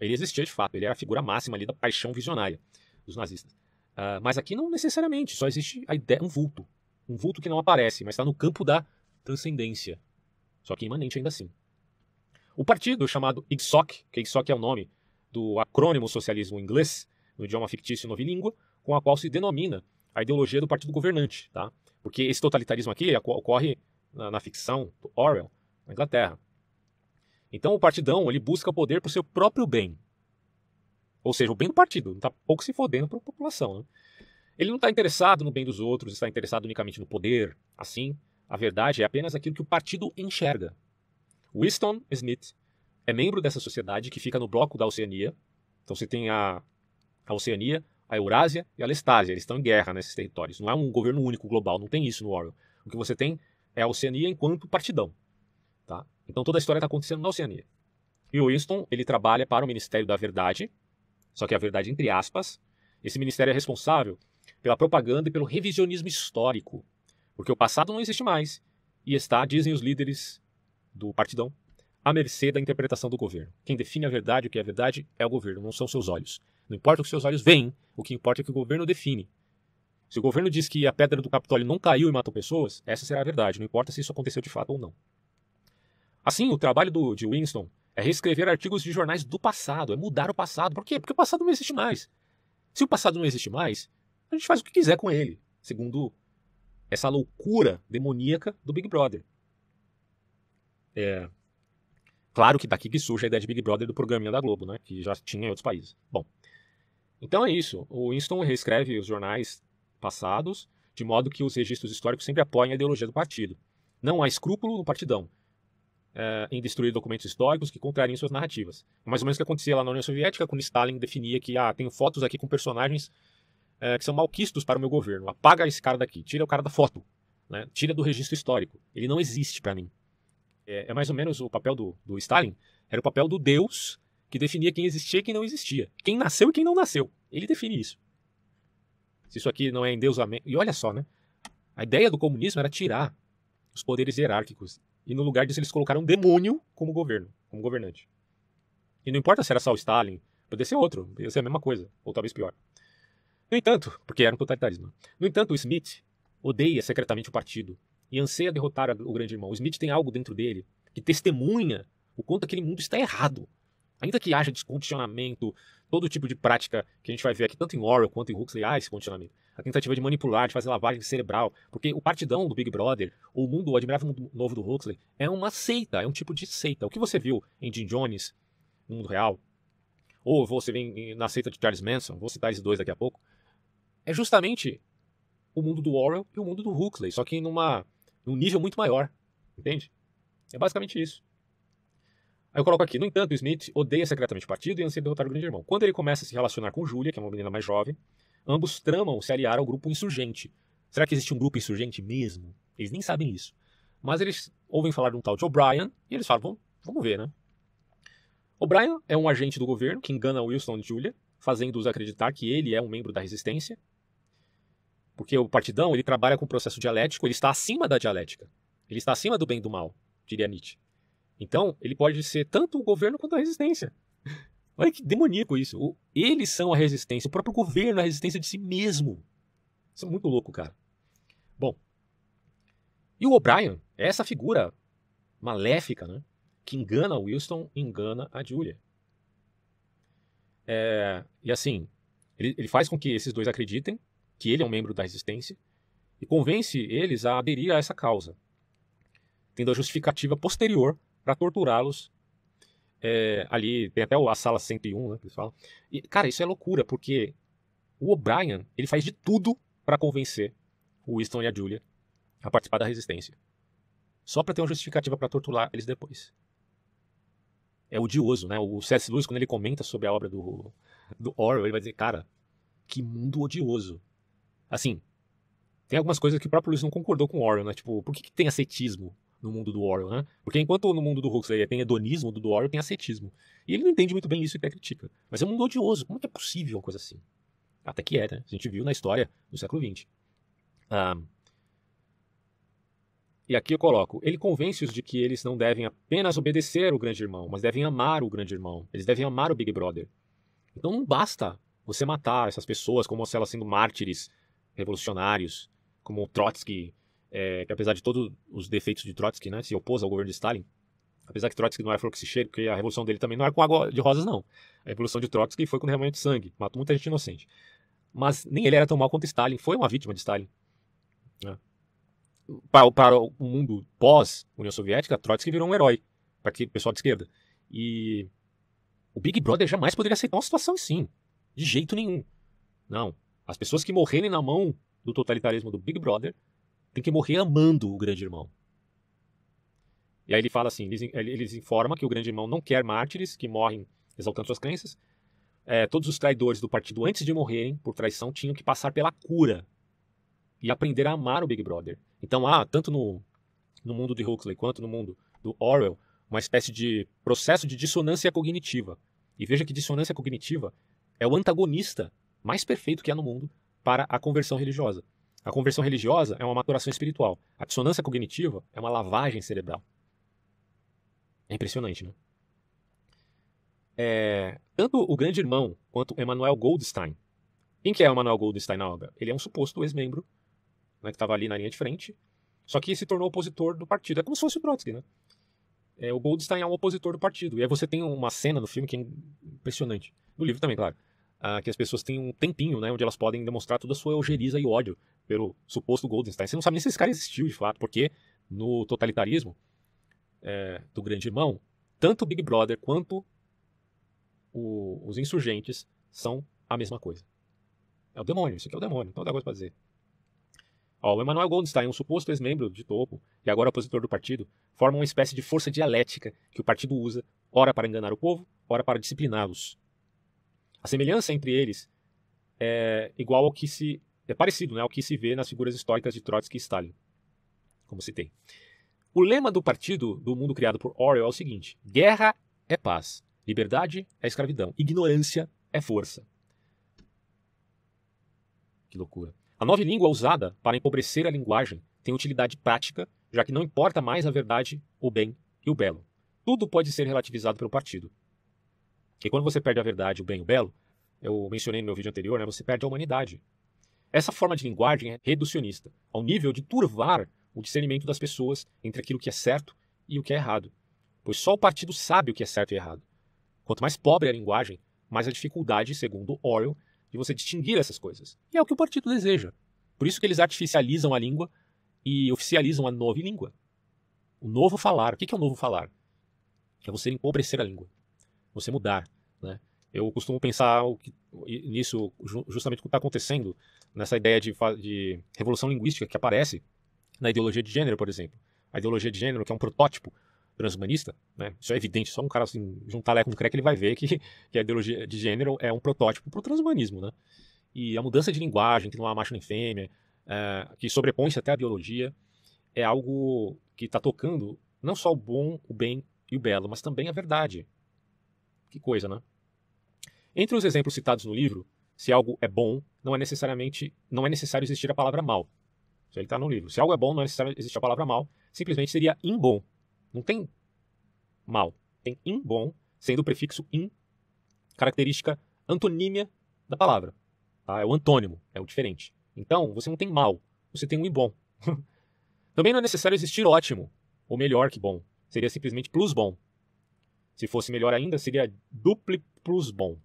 ele existia de fato, ele era a figura máxima ali da paixão visionária dos nazistas. Uh, mas aqui não necessariamente, só existe a ideia, um vulto. Um vulto que não aparece, mas está no campo da transcendência. Só que imanente ainda assim. O partido chamado IGSOC, que IGSOC é o nome do acrônimo socialismo inglês, no idioma fictício novilíngua, com a qual se denomina a ideologia do partido governante. Tá? Porque esse totalitarismo aqui ocorre na, na ficção do Orwell, na Inglaterra. Então o partidão ele busca poder para o seu próprio bem. Ou seja, o bem do partido. Não está pouco se fodendo para a população. Né? Ele não está interessado no bem dos outros, está interessado unicamente no poder. Assim, a verdade é apenas aquilo que o partido enxerga. Winston Smith é membro dessa sociedade que fica no bloco da Oceania. Então você tem a, a Oceania, a Eurásia e a Lestásia. Eles estão em guerra nesses territórios. Não é um governo único global, não tem isso no Orwell. O que você tem é a Oceania enquanto partidão. Tá? Então toda a história está acontecendo na Oceania. E o Winston ele trabalha para o Ministério da Verdade, só que a verdade entre aspas. Esse ministério é responsável pela propaganda e pelo revisionismo histórico, porque o passado não existe mais e está, dizem os líderes do partidão, à mercê da interpretação do governo. Quem define a verdade, o que é verdade, é o governo, não são seus olhos. Não importa o que seus olhos veem, o que importa é o que o governo define. Se o governo diz que a pedra do Capitólio não caiu e matou pessoas, essa será a verdade, não importa se isso aconteceu de fato ou não. Assim, o trabalho do, de Winston é reescrever artigos de jornais do passado, é mudar o passado. Por quê? Porque o passado não existe mais. Se o passado não existe mais, a gente faz o que quiser com ele, segundo essa loucura demoníaca do Big Brother. É. Claro que daqui que surge a ideia de Big Brother do programinha da Globo, né? Que já tinha em outros países. Bom, então é isso. O Winston reescreve os jornais passados de modo que os registros históricos sempre apoiem a ideologia do partido. Não há escrúpulo no partidão é, em destruir documentos históricos que contrariam suas narrativas. É mais ou menos o que acontecia lá na União Soviética, quando Stalin definia que ah, tenho fotos aqui com personagens é, que são malquistos para o meu governo. Apaga esse cara daqui, tira o cara da foto, né? tira do registro histórico. Ele não existe para mim. É, é, mais ou menos o papel do, do Stalin, era o papel do Deus que definia quem existia e quem não existia, quem nasceu e quem não nasceu. Ele define isso. Se isso aqui não é endeusamento. E olha só, né? A ideia do comunismo era tirar os poderes hierárquicos. E no lugar disso eles colocaram um demônio como governo, como governante. E não importa se era só o Stalin, poderia ser outro, seria ser a mesma coisa, ou talvez pior. No entanto, porque era um totalitarismo. No entanto, o Smith odeia secretamente o partido e anseia derrotar o grande irmão. O Smith tem algo dentro dele que testemunha o quanto aquele mundo está errado, Ainda que haja descondicionamento, todo tipo de prática que a gente vai ver aqui, tanto em Orwell quanto em Huxley, há esse condicionamento. A tentativa de manipular, de fazer lavagem cerebral, porque o partidão do Big Brother, o mundo, o admirável mundo novo do Huxley, é uma seita, é um tipo de seita. O que você viu em Jim Jones, no mundo real, ou você vem na seita de Charles Manson, vou citar esses dois daqui a pouco, é justamente o mundo do Orwell e o mundo do Huxley, só que numa, num nível muito maior, entende? É basicamente isso. Aí eu coloco aqui, no entanto, Smith odeia secretamente o partido e anseia derrotar o grande irmão. Quando ele começa a se relacionar com Julia, que é uma menina mais jovem, ambos tramam se aliar ao grupo insurgente. Será que existe um grupo insurgente mesmo? Eles nem sabem isso. Mas eles ouvem falar de um tal de O'Brien e eles falam, vamos, vamos ver, né? O'Brien é um agente do governo que engana Wilson e Julia, fazendo-os acreditar que ele é um membro da resistência. Porque o partidão, ele trabalha com o processo dialético, ele está acima da dialética. Ele está acima do bem e do mal, diria Nietzsche. Então, ele pode ser tanto o governo quanto a resistência. Olha que demoníaco isso. O, eles são a resistência, o próprio governo é a resistência de si mesmo. Isso é muito louco, cara. Bom, e o O'Brien é essa figura maléfica, né? Que engana o Wilson, engana a Julia. É, e assim, ele, ele faz com que esses dois acreditem que ele é um membro da resistência e convence eles a aderir a essa causa, tendo a justificativa posterior para torturá-los. É, ali tem até a sala 101, né, que eles falam. E, cara, isso é loucura, porque o O'Brien, ele faz de tudo para convencer o Winston e a Julia a participar da resistência. Só para ter uma justificativa para torturar eles depois. É odioso, né? O C.S. Lewis, quando ele comenta sobre a obra do, do Orwell, ele vai dizer, cara, que mundo odioso. Assim, tem algumas coisas que o próprio Lewis não concordou com o Orwell, né? Tipo, por que, que tem ascetismo? no mundo do Orwell, né? Porque enquanto no mundo do Huxley tem hedonismo, do do Orwell tem ascetismo. E ele não entende muito bem isso e até critica. Mas é um mundo odioso. Como é que é possível uma coisa assim? Até que é, né? A gente viu na história do século XX. Ah, e aqui eu coloco: ele convence-os de que eles não devem apenas obedecer o grande irmão, mas devem amar o grande irmão. Eles devem amar o Big Brother. Então não basta você matar essas pessoas como se elas sendo mártires revolucionários, como Trotsky é, que apesar de todos os defeitos de Trotsky, né, se opôs ao governo de Stalin, apesar que Trotsky não era flor que se cheira, porque a revolução dele também não era com água de rosas, não. A revolução de Trotsky foi com derramamento de sangue, matou muita gente inocente. Mas nem ele era tão mal quanto Stalin, foi uma vítima de Stalin. Né? Para, para o mundo pós-União Soviética, Trotsky virou um herói, para o pessoal de esquerda. E o Big Brother jamais poderia aceitar uma situação assim, de jeito nenhum. Não, as pessoas que morrerem na mão do totalitarismo do Big Brother tem que morrer amando o grande irmão. E aí ele fala assim, eles, informam que o grande irmão não quer mártires que morrem exaltando suas crenças. É, todos os traidores do partido, antes de morrerem por traição, tinham que passar pela cura e aprender a amar o Big Brother. Então há, ah, tanto no, no mundo de Huxley quanto no mundo do Orwell, uma espécie de processo de dissonância cognitiva. E veja que dissonância cognitiva é o antagonista mais perfeito que há no mundo para a conversão religiosa. A conversão religiosa é uma maturação espiritual. A dissonância cognitiva é uma lavagem cerebral. É impressionante, né? É, tanto o grande irmão quanto Emmanuel Goldstein. Quem que é o Emmanuel Goldstein na obra? Ele é um suposto ex-membro, né, que estava ali na linha de frente, só que se tornou opositor do partido. É como se fosse o Trotsky, né? É, o Goldstein é um opositor do partido. E aí você tem uma cena no filme que é impressionante. No livro também, claro que as pessoas têm um tempinho, né, onde elas podem demonstrar toda a sua algeriza e ódio pelo suposto Goldenstein. Você não sabe nem se esse cara existiu de fato, porque no totalitarismo é, do Grande Irmão, tanto o Big Brother quanto o, os insurgentes são a mesma coisa. É o demônio, isso aqui é o demônio, Então dá coisa pra dizer. Ó, o Emanuel Goldstein, um suposto ex-membro de topo e agora opositor do partido, forma uma espécie de força dialética que o partido usa, ora para enganar o povo, ora para discipliná-los. A semelhança entre eles é igual ao que se é parecido, né, ao que se vê nas figuras históricas de Trotsky e Stalin, como citei. O lema do partido do mundo criado por Orwell é o seguinte: guerra é paz, liberdade é escravidão, ignorância é força. Que loucura. A nova língua usada para empobrecer a linguagem tem utilidade prática, já que não importa mais a verdade, o bem e o belo. Tudo pode ser relativizado pelo partido. Porque quando você perde a verdade, o bem e o belo, eu mencionei no meu vídeo anterior, né, você perde a humanidade. Essa forma de linguagem é reducionista, ao nível de turvar o discernimento das pessoas entre aquilo que é certo e o que é errado. Pois só o partido sabe o que é certo e errado. Quanto mais pobre é a linguagem, mais a dificuldade, segundo Orwell, de você distinguir essas coisas. E é o que o partido deseja. Por isso que eles artificializam a língua e oficializam a nova língua. O novo falar. O que é o novo falar? É você empobrecer a língua você mudar, né? Eu costumo pensar que, nisso justamente o que está acontecendo nessa ideia de, de revolução linguística que aparece na ideologia de gênero, por exemplo. A ideologia de gênero, que é um protótipo transhumanista, né? Isso é evidente, só um cara assim, juntar leco com Crec, ele vai ver que, que a ideologia de gênero é um protótipo para o transhumanismo, né? E a mudança de linguagem, que não há macho nem fêmea, é, que sobrepõe-se até a biologia, é algo que está tocando não só o bom, o bem e o belo, mas também a verdade, que coisa, né? Entre os exemplos citados no livro, se algo é bom, não é necessariamente não é necessário existir a palavra mal. Isso ele está no livro. Se algo é bom, não é necessário existir a palavra mal. Simplesmente seria imbom. Não tem mal. Tem imbom, sendo o prefixo in, característica antonímia da palavra. Tá? É o antônimo, é o diferente. Então, você não tem mal, você tem um imbom. [LAUGHS] Também não é necessário existir ótimo, ou melhor que bom. Seria simplesmente plus bom. Se fosse melhor ainda, seria duplo plus bom.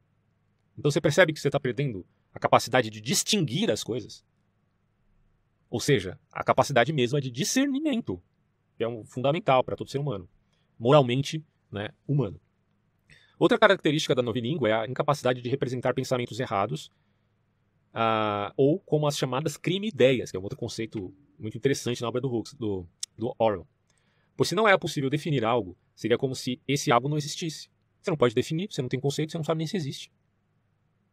Então você percebe que você está perdendo a capacidade de distinguir as coisas. Ou seja, a capacidade é de discernimento, que é um fundamental para todo ser humano, moralmente né, humano. Outra característica da novilíngua é a incapacidade de representar pensamentos errados, uh, ou como as chamadas crime-ideias, que é um outro conceito muito interessante na obra do, Hux, do, do Orwell. Pois se não é possível definir algo, seria como se esse algo não existisse. Você não pode definir, você não tem conceito, você não sabe nem se existe.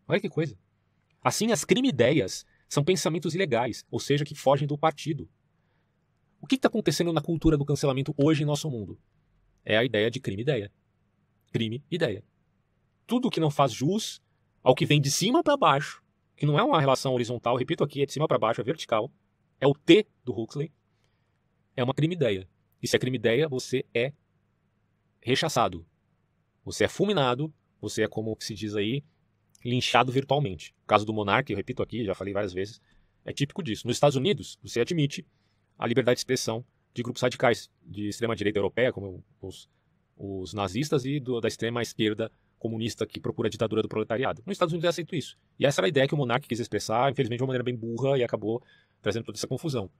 Olha que coisa. Assim, as crime-ideias são pensamentos ilegais, ou seja, que fogem do partido. O que está acontecendo na cultura do cancelamento hoje em nosso mundo? É a ideia de crime-ideia. Crime-ideia. Tudo que não faz jus ao que vem de cima para baixo, que não é uma relação horizontal, repito aqui, é de cima para baixo, é vertical, é o T do Huxley, é uma crime-ideia. E se é crime ideia, você é rechaçado. Você é fulminado, você é como se diz aí, linchado virtualmente. O caso do monarca, eu repito aqui, já falei várias vezes, é típico disso. Nos Estados Unidos, você admite a liberdade de expressão de grupos radicais de extrema-direita europeia, como os, os nazistas, e do, da extrema-esquerda comunista que procura a ditadura do proletariado. Nos Estados Unidos é aceito isso. E essa era a ideia que o monarca quis expressar, infelizmente, de uma maneira bem burra, e acabou trazendo toda essa confusão.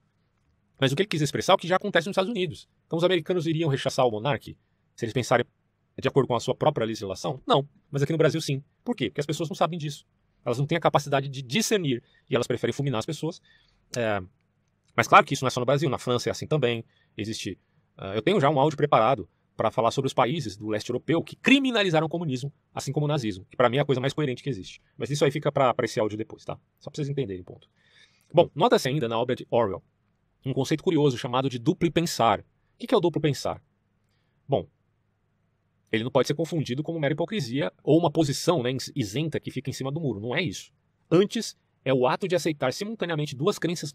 Mas o que ele quis expressar é o que já acontece nos Estados Unidos. Então os americanos iriam rechaçar o monarca se eles pensarem de acordo com a sua própria legislação? Não. Mas aqui no Brasil, sim. Por quê? Porque as pessoas não sabem disso. Elas não têm a capacidade de discernir e elas preferem fulminar as pessoas. É... Mas claro que isso não é só no Brasil. Na França é assim também. Existe. Uh, eu tenho já um áudio preparado para falar sobre os países do leste europeu que criminalizaram o comunismo, assim como o nazismo, que para mim é a coisa mais coerente que existe. Mas isso aí fica para esse áudio depois, tá? Só para vocês entenderem o ponto. Bom, nota-se ainda na obra de Orwell um conceito curioso chamado de duplo pensar. O que é o duplo pensar? Bom, ele não pode ser confundido com mera hipocrisia ou uma posição né, isenta que fica em cima do muro. Não é isso. Antes, é o ato de aceitar simultaneamente duas crenças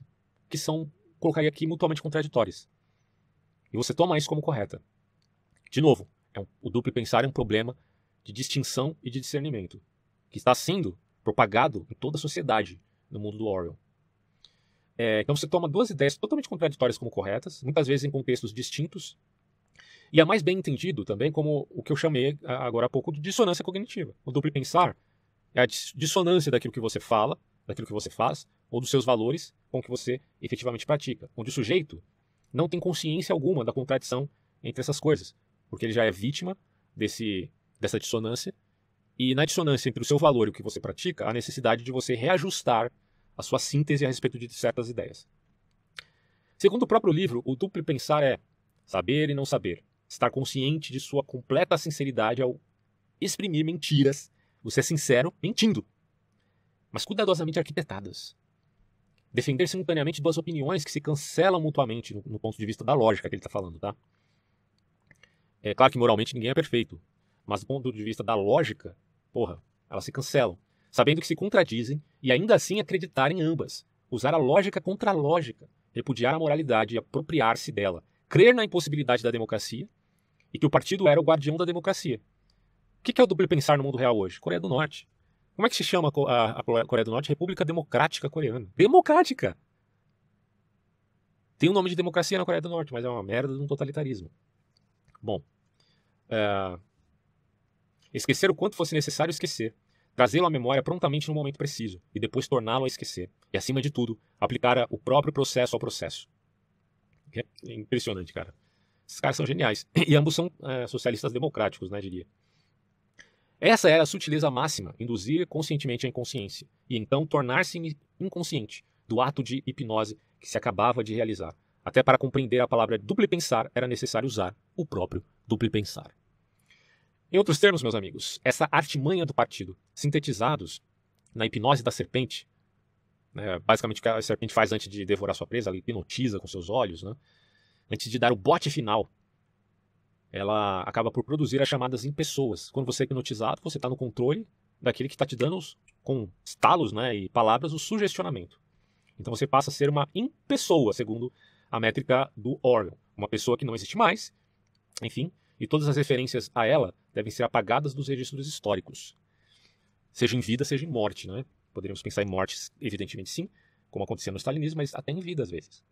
que são, colocaria aqui, mutuamente contraditórias. E você toma isso como correta. De novo, é um, o duplo pensar é um problema de distinção e de discernimento, que está sendo propagado em toda a sociedade no mundo do Orwell. É, então você toma duas ideias totalmente contraditórias como corretas, muitas vezes em contextos distintos, e é mais bem entendido também como o que eu chamei agora há pouco de dissonância cognitiva. O duplo pensar é a dissonância daquilo que você fala, daquilo que você faz, ou dos seus valores com o que você efetivamente pratica, onde o sujeito não tem consciência alguma da contradição entre essas coisas, porque ele já é vítima desse, dessa dissonância, e na dissonância entre o seu valor e o que você pratica, há necessidade de você reajustar a sua síntese a respeito de certas ideias. Segundo o próprio livro, o duplo pensar é saber e não saber, estar consciente de sua completa sinceridade ao exprimir mentiras, você é sincero mentindo, mas cuidadosamente arquitetadas. Defender simultaneamente duas opiniões que se cancelam mutuamente no, no ponto de vista da lógica que ele está falando, tá? É claro que moralmente ninguém é perfeito, mas do ponto de vista da lógica, porra, elas se cancelam sabendo que se contradizem e ainda assim acreditar em ambas, usar a lógica contra a lógica, repudiar a moralidade e apropriar-se dela, crer na impossibilidade da democracia e que o partido era o guardião da democracia. O que é o duplo pensar no mundo real hoje? Coreia do Norte. Como é que se chama a, Coreia do Norte? República Democrática Coreana. Democrática! Tem o um nome de democracia na Coreia do Norte, mas é uma merda de um totalitarismo. Bom. Eh, esquecer o quanto fosse necessário esquecer trazê-lo à memória prontamente no momento preciso e depois torná-lo a esquecer, e acima de tudo, aplicar o próprio processo ao processo. É impressionante, cara. Esses caras são geniais. [CLEARS THROAT] E ambos são é, socialistas democráticos, né, diria. Essa era a sutileza máxima, induzir conscientemente a inconsciência, e então tornar-se inconsciente do ato de hipnose que se acabava de realizar. Até para compreender a palavra duplo pensar, era necessário usar o próprio duplo pensar. Em outros termos, meus amigos, essa artimanha do partido, sintetizados na hipnose da serpente, né, basicamente o que a serpente faz antes de devorar sua presa, ela hipnotiza com seus olhos, né, antes de dar o bote final, ela acaba por produzir as chamadas em pessoas. Quando você é hipnotizado, você está no controle daquele que está te dando, os, com estalos né, e palavras, o sugestionamento. Então você passa a ser uma impessoa, segundo a métrica do órgão. Uma pessoa que não existe mais, enfim, e todas as referências a ela devem ser apagadas dos registros históricos. Seja em vida, seja em morte, não é? Poderíamos pensar em mortes, evidentemente sim, como acontecia no stalinismo, mas até em vida às vezes.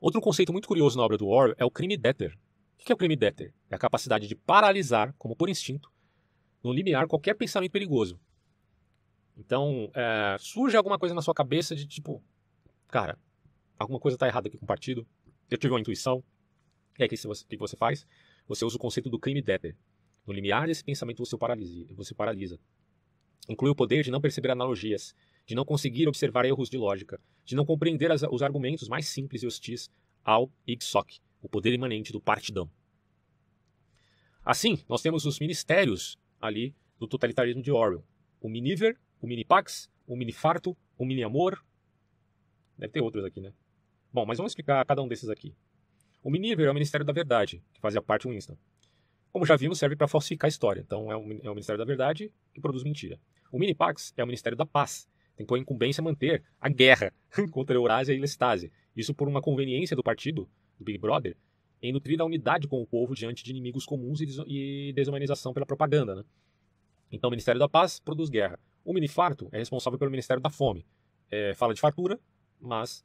Outro conceito muito curioso na obra do Orwell é o crime déter. O que é o crime déter? É a capacidade de paralisar, como por instinto, no limiar qualquer pensamento perigoso. Então, é, surge alguma coisa na sua cabeça de tipo, cara, alguma coisa está errada aqui com o partido, eu tive uma intuição, e aí o que, que você faz? Você usa o conceito do crime debtor. No limiar desse pensamento, você paralisa, você paralisa. Inclui o poder de não perceber analogias, de não conseguir observar erros de lógica, de não compreender as, os argumentos mais simples e hostis ao Igsoc, o poder imanente do partidão. Assim, nós temos os ministérios ali do totalitarismo de Orwell. O Miniver, o Minipax, o Minifarto, o Miniamor. Deve ter outros aqui, né? Bom, mas vamos explicar cada um desses aqui. O Miniver é o Ministério da Verdade, que fazia parte do Winston. Como já vimos, serve para falsificar a história, então é o, é o Ministério da Verdade que produz mentira. O MINIPAX é o Ministério da Paz, tem por incumbência manter a guerra [LAUGHS] contra a Eurásia e Lestase. Isso por uma conveniência do partido, do Big Brother, em nutrir a unidade com o povo diante de inimigos comuns e, e desumanização pela propaganda. Né? Então, o Ministério da Paz produz guerra. O Minifarto é responsável pelo Ministério da Fome. É, fala de fartura, mas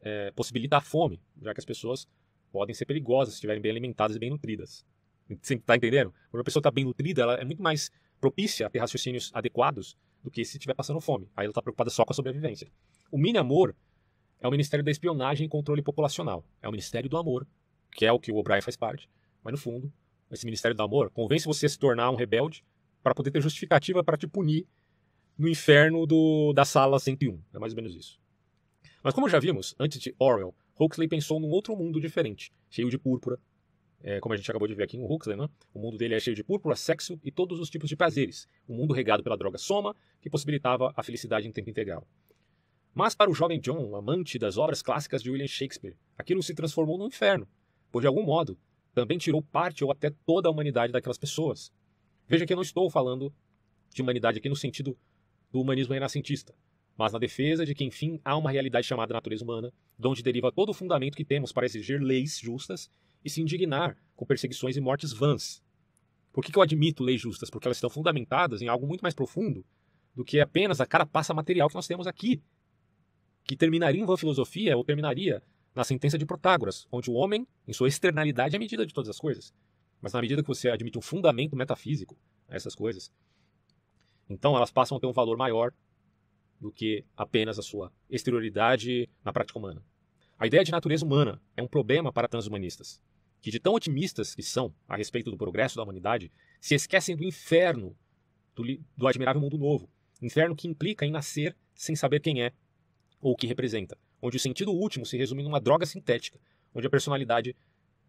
é, possibilita a fome, já que as pessoas podem ser perigosas se estiverem bem alimentadas e bem nutridas. Você tá entendendo? Quando uma pessoa está bem nutrida, ela é muito mais propícia a ter raciocínios adequados do que se estiver passando fome. Aí ela está preocupada só com a sobrevivência. O Mini Amor é o Ministério da Espionagem e Controle Populacional. É o Ministério do Amor, que é o que o O'Brien faz parte. Mas no fundo, esse Ministério do Amor convence você a se tornar um rebelde para poder ter justificativa para te punir no inferno do, da sala 101. É mais ou menos isso. Mas como já vimos, antes de Orwell Huxley pensou num outro mundo diferente, cheio de púrpura. É, como a gente acabou de ver aqui no Huxley, né? o mundo dele é cheio de púrpura, sexo e todos os tipos de prazeres. Um mundo regado pela droga soma, que possibilitava a felicidade em tempo integral. Mas para o jovem John, amante das obras clássicas de William Shakespeare, aquilo se transformou num inferno, pois de algum modo também tirou parte ou até toda a humanidade daquelas pessoas. Veja que eu não estou falando de humanidade aqui no sentido do humanismo renascentista, mas na defesa de que, enfim, há uma realidade chamada natureza humana, de onde deriva todo o fundamento que temos para exigir leis justas e se indignar com perseguições e mortes vãs. Por que, que eu admito leis justas? Porque elas estão fundamentadas em algo muito mais profundo do que apenas a carapaça material que nós temos aqui, que terminaria em vã filosofia ou terminaria na sentença de Protágoras, onde o homem, em sua externalidade, é a medida de todas as coisas. Mas na medida que você admite um fundamento metafísico a essas coisas, então elas passam a ter um valor maior do que apenas a sua exterioridade na prática humana. A ideia de natureza humana é um problema para transhumanistas, que, de tão otimistas que são a respeito do progresso da humanidade, se esquecem do inferno do, do admirável mundo novo inferno que implica em nascer sem saber quem é ou o que representa, onde o sentido último se resume numa droga sintética, onde a personalidade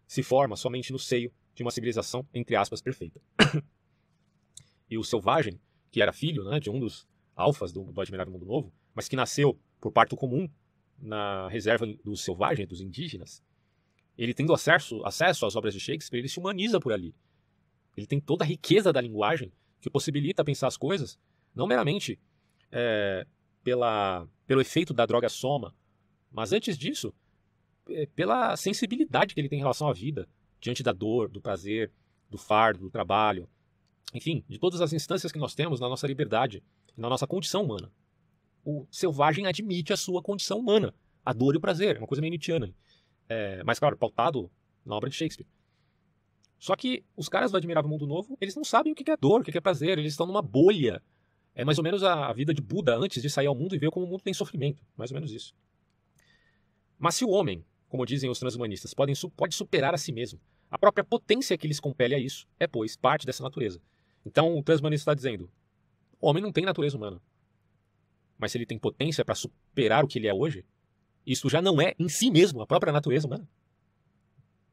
se forma somente no seio de uma civilização, entre aspas, perfeita. [COUGHS] e o selvagem, que era filho né, de um dos alfas do, do Admirável Mundo Novo, mas que nasceu por parto comum na reserva dos selvagens, dos indígenas, ele tendo acesso, acesso às obras de Shakespeare, ele se humaniza por ali. Ele tem toda a riqueza da linguagem que possibilita pensar as coisas, não meramente é, pela, pelo efeito da droga soma, mas antes disso, é, pela sensibilidade que ele tem em relação à vida, diante da dor, do prazer, do fardo, do trabalho, enfim, de todas as instâncias que nós temos na nossa liberdade, na nossa condição humana. O selvagem admite a sua condição humana, a dor e o prazer, é uma coisa meio Nietzscheana. É, mas, claro, pautado na obra de Shakespeare. Só que os caras do Admirável Mundo Novo, eles não sabem o que é dor, o que é prazer, eles estão numa bolha. É mais ou menos a vida de Buda antes de sair ao mundo e ver como o mundo tem sofrimento. Mais ou menos isso. Mas se o homem, como dizem os transhumanistas, pode superar a si mesmo, a própria potência que lhes compele a isso é, pois, parte dessa natureza. Então o transhumanista está dizendo: o homem não tem natureza humana. Mas se ele tem potência para superar o que ele é hoje, isso já não é em si mesmo a própria natureza humana.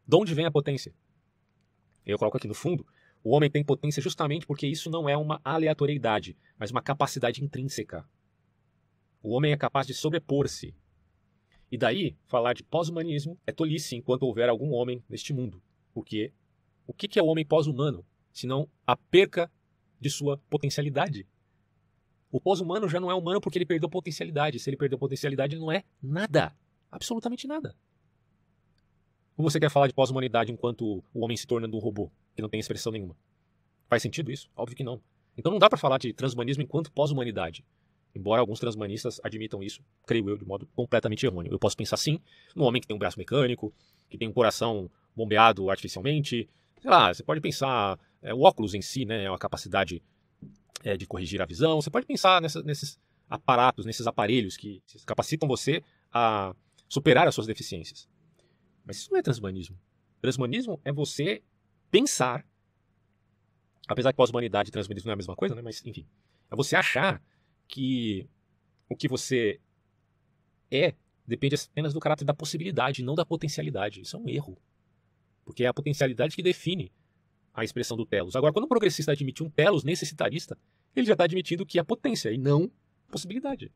De onde vem a potência? Eu coloco aqui no fundo: o homem tem potência justamente porque isso não é uma aleatoriedade, mas uma capacidade intrínseca. O homem é capaz de sobrepor-se. E daí, falar de pós-humanismo é tolice enquanto houver algum homem neste mundo. Porque o que é o homem pós-humano? senão a perca de sua potencialidade. O pós-humano já não é humano porque ele perdeu potencialidade. Se ele perdeu potencialidade, não é nada. Absolutamente nada. Como você quer falar de pós-humanidade enquanto o homem se torna um robô, que não tem expressão nenhuma? Faz sentido isso? Óbvio que não. Então não dá para falar de transhumanismo enquanto pós-humanidade. Embora alguns transhumanistas admitam isso, creio eu, de modo completamente errôneo. Eu posso pensar sim no homem que tem um braço mecânico, que tem um coração bombeado artificialmente. Sei lá, você pode pensar é, o óculos em si, né, é uma capacidade é, de corrigir a visão. Você pode pensar nessa, nesses aparatos, nesses aparelhos que capacitam você a superar as suas deficiências. Mas isso não é transhumanismo. Transhumanismo é você pensar, apesar que pós-humanidade e transhumanismo não é a mesma coisa, né? mas enfim, é você achar que o que você é depende apenas do caráter da possibilidade, não da potencialidade. Isso é um erro. Porque é a potencialidade que define a expressão do telos. Agora, quando um progressista admite um telos necessitarista, ele já está admitindo que é potência e não possibilidade.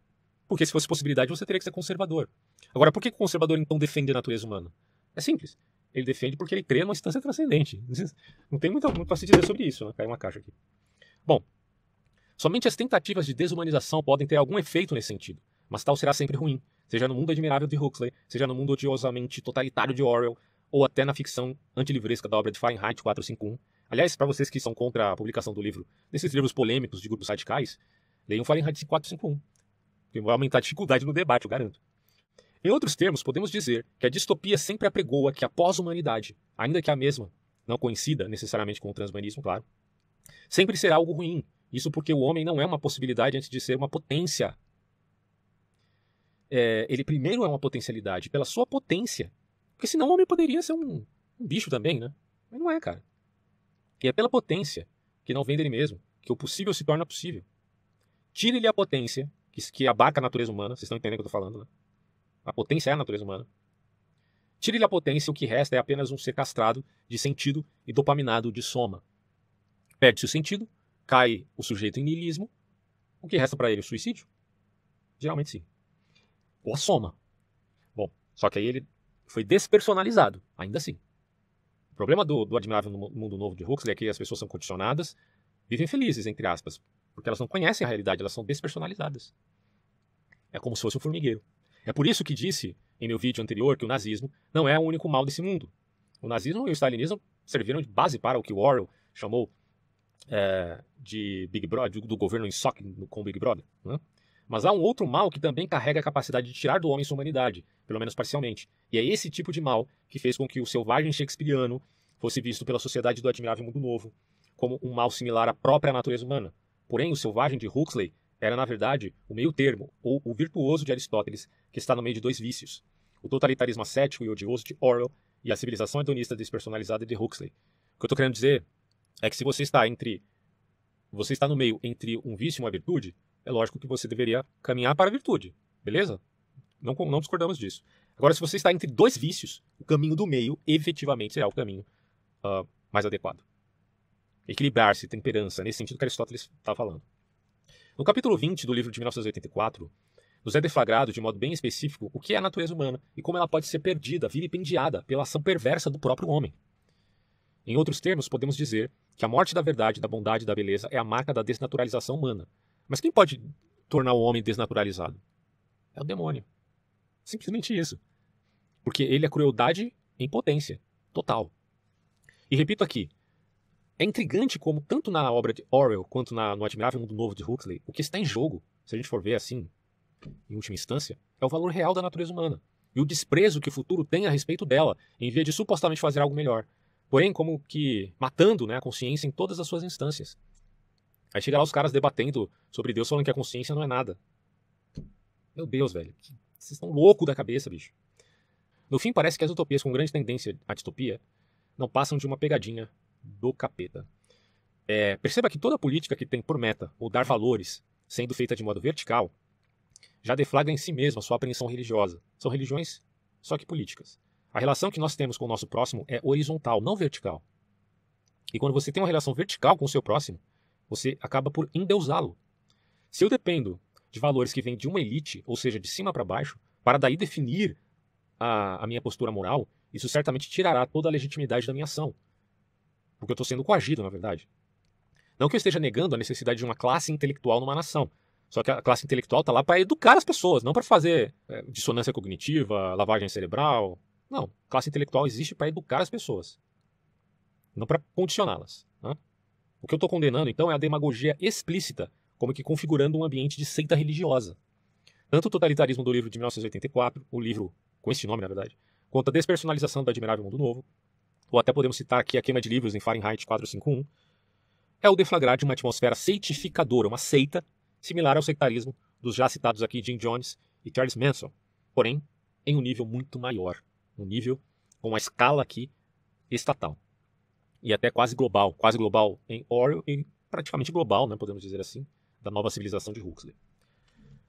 Porque se fosse possibilidade, você teria que ser conservador. Agora, por que o conservador então defende a natureza humana? É simples. Ele defende porque ele crê numa instância transcendente. [LAUGHS] Não tem muito, muito para se dizer sobre isso. Né? Caiu uma caixa aqui. Bom, somente as tentativas de desumanização podem ter algum efeito nesse sentido, mas tal será sempre ruim, seja no mundo admirável de Huxley, seja no mundo odiosamente totalitário de Orwell, ou até na ficção antilivresca da obra de Fahrenheit 451. Aliás, para vocês que são contra a publicação do livro, desses livros polêmicos de grupos radicais, leiam Fahrenheit 451, que vai aumentar a dificuldade no debate, eu garanto. Em outros termos, podemos dizer que a distopia sempre apregoa que a pós-humanidade, ainda que a mesma, não coincida necessariamente com o transhumanismo, claro, sempre será algo ruim. Isso porque o homem não é uma possibilidade antes de ser uma potência. É, ele primeiro é uma potencialidade. Pela sua potência, porque senão o homem poderia ser um, um bicho também, né? Mas não é, cara. E é pela potência que não vem dele mesmo que o possível se torna possível. Tire-lhe a potência, que, que abaca a natureza humana, vocês estão entendendo o que eu estou falando, né? A potência é a natureza humana. Tire-lhe a potência, o que resta é apenas um ser castrado de sentido e dopaminado de soma. Perde-se o sentido, cai o sujeito em niilismo, o que resta para ele? O suicídio? Geralmente sim. Ou a soma. Bom, só que aí ele foi despersonalizado, ainda assim. O problema do, do Admirável Mundo Novo de Huxley é que as pessoas são condicionadas, vivem felizes, entre aspas, porque elas não conhecem a realidade, elas são despersonalizadas. É como se fosse um formigueiro. É por isso que disse em meu vídeo anterior que o nazismo não é o único mal desse mundo. O nazismo e o stalinismo serviram de base para o que Orwell chamou é, de Big Brother, do governo em soque com o Big Brother. Né? Mas há um outro mal que também carrega a capacidade de tirar do homem sua humanidade, pelo menos parcialmente. E é esse tipo de mal que fez com que o selvagem shakespeariano fosse visto pela sociedade do admirável mundo novo como um mal similar à própria natureza humana. Porém, o selvagem de Huxley era, na verdade, o meio-termo, ou o virtuoso de Aristóteles, que está no meio de dois vícios: o totalitarismo ascético e odioso de Orwell e a civilização hedonista despersonalizada de Huxley. O que eu estou querendo dizer é que se você está entre você está no meio entre um vício e uma virtude, é lógico que você deveria caminhar para a virtude, beleza? Não, não discordamos disso. Agora, se você está entre dois vícios, o caminho do meio efetivamente será o caminho uh, mais adequado. Equilibrar-se, temperança, nesse sentido que Aristóteles está falando. No capítulo 20 do livro de 1984, nos é deflagrado de modo bem específico o que é a natureza humana e como ela pode ser perdida, vilipendiada pela ação perversa do próprio homem. Em outros termos, podemos dizer que a morte da verdade, da bondade e da beleza é a marca da desnaturalização humana, mas quem pode tornar o homem desnaturalizado? É o demônio. Simplesmente isso. Porque ele é crueldade em potência, total. E repito aqui, é intrigante como, tanto na obra de Orwell quanto na, no Admirável Mundo Novo de Huxley, o que está em jogo, se a gente for ver assim, em última instância, é o valor real da natureza humana e o desprezo que o futuro tem a respeito dela, em vez de supostamente fazer algo melhor. Porém, como que matando né, a consciência em todas as suas instâncias. Aí chega lá os caras debatendo sobre Deus, falando que a consciência não é nada. Meu Deus, velho. Vocês estão loucos da cabeça, bicho. No fim, parece que as utopias com grande tendência à distopia não passam de uma pegadinha do capeta. É, perceba que toda política que tem por meta mudar valores, sendo feita de modo vertical, já deflagra em si mesma sua apreensão religiosa. São religiões, só que políticas. A relação que nós temos com o nosso próximo é horizontal, não vertical. E quando você tem uma relação vertical com o seu próximo, você acaba por endeusá-lo. Se eu dependo de valores que vêm de uma elite, ou seja, de cima para baixo, para daí definir a, a, minha postura moral, isso certamente tirará toda a legitimidade da minha ação. Porque eu estou sendo coagido, na verdade. Não que eu esteja negando a necessidade de uma classe intelectual numa nação. Só que a classe intelectual está lá para educar as pessoas, não para fazer é, dissonância cognitiva, lavagem cerebral. Não. Classe intelectual existe para educar as pessoas, não para condicioná-las. Né? O que eu estou condenando, então, é a demagogia explícita, como que configurando um ambiente de seita religiosa. Tanto o totalitarismo do livro de 1984, o livro com esse nome, na verdade, quanto a despersonalização do Admirável Mundo Novo, ou até podemos citar aqui a queima de livros em Fahrenheit 451, é o deflagrar de uma atmosfera seitificadora, uma seita, similar ao sectarismo dos já citados aqui Jim Jones e Charles Manson, porém em um nível muito maior, um nível com uma escala aqui estatal e até quase global, quase global em Orwell e praticamente global, né, podemos dizer assim, da nova civilização de Huxley.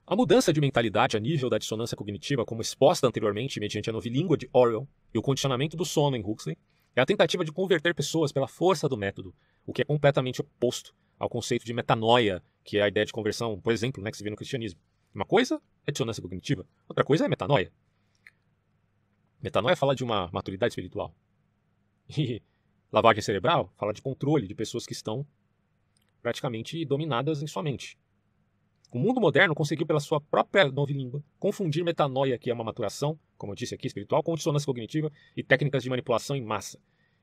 A mudança de mentalidade a nível da dissonância cognitiva, como exposta anteriormente mediante a novilíngua de Orwell e o condicionamento do sono em Huxley, é a tentativa de converter pessoas pela força do método, o que é completamente oposto ao conceito de metanoia, que é a ideia de conversão, por exemplo, né, que se vê no cristianismo. Uma coisa é dissonância cognitiva, outra coisa é metanoia. Metanoia é falar de uma maturidade espiritual. [LAUGHS] E Lavagem cerebral fala de controle de pessoas que estão praticamente dominadas em sua mente. O mundo moderno conseguiu, pela sua própria nova língua, confundir metanoia, que é uma maturação, como eu disse aqui, espiritual, com dissonância cognitiva e técnicas de manipulação em massa.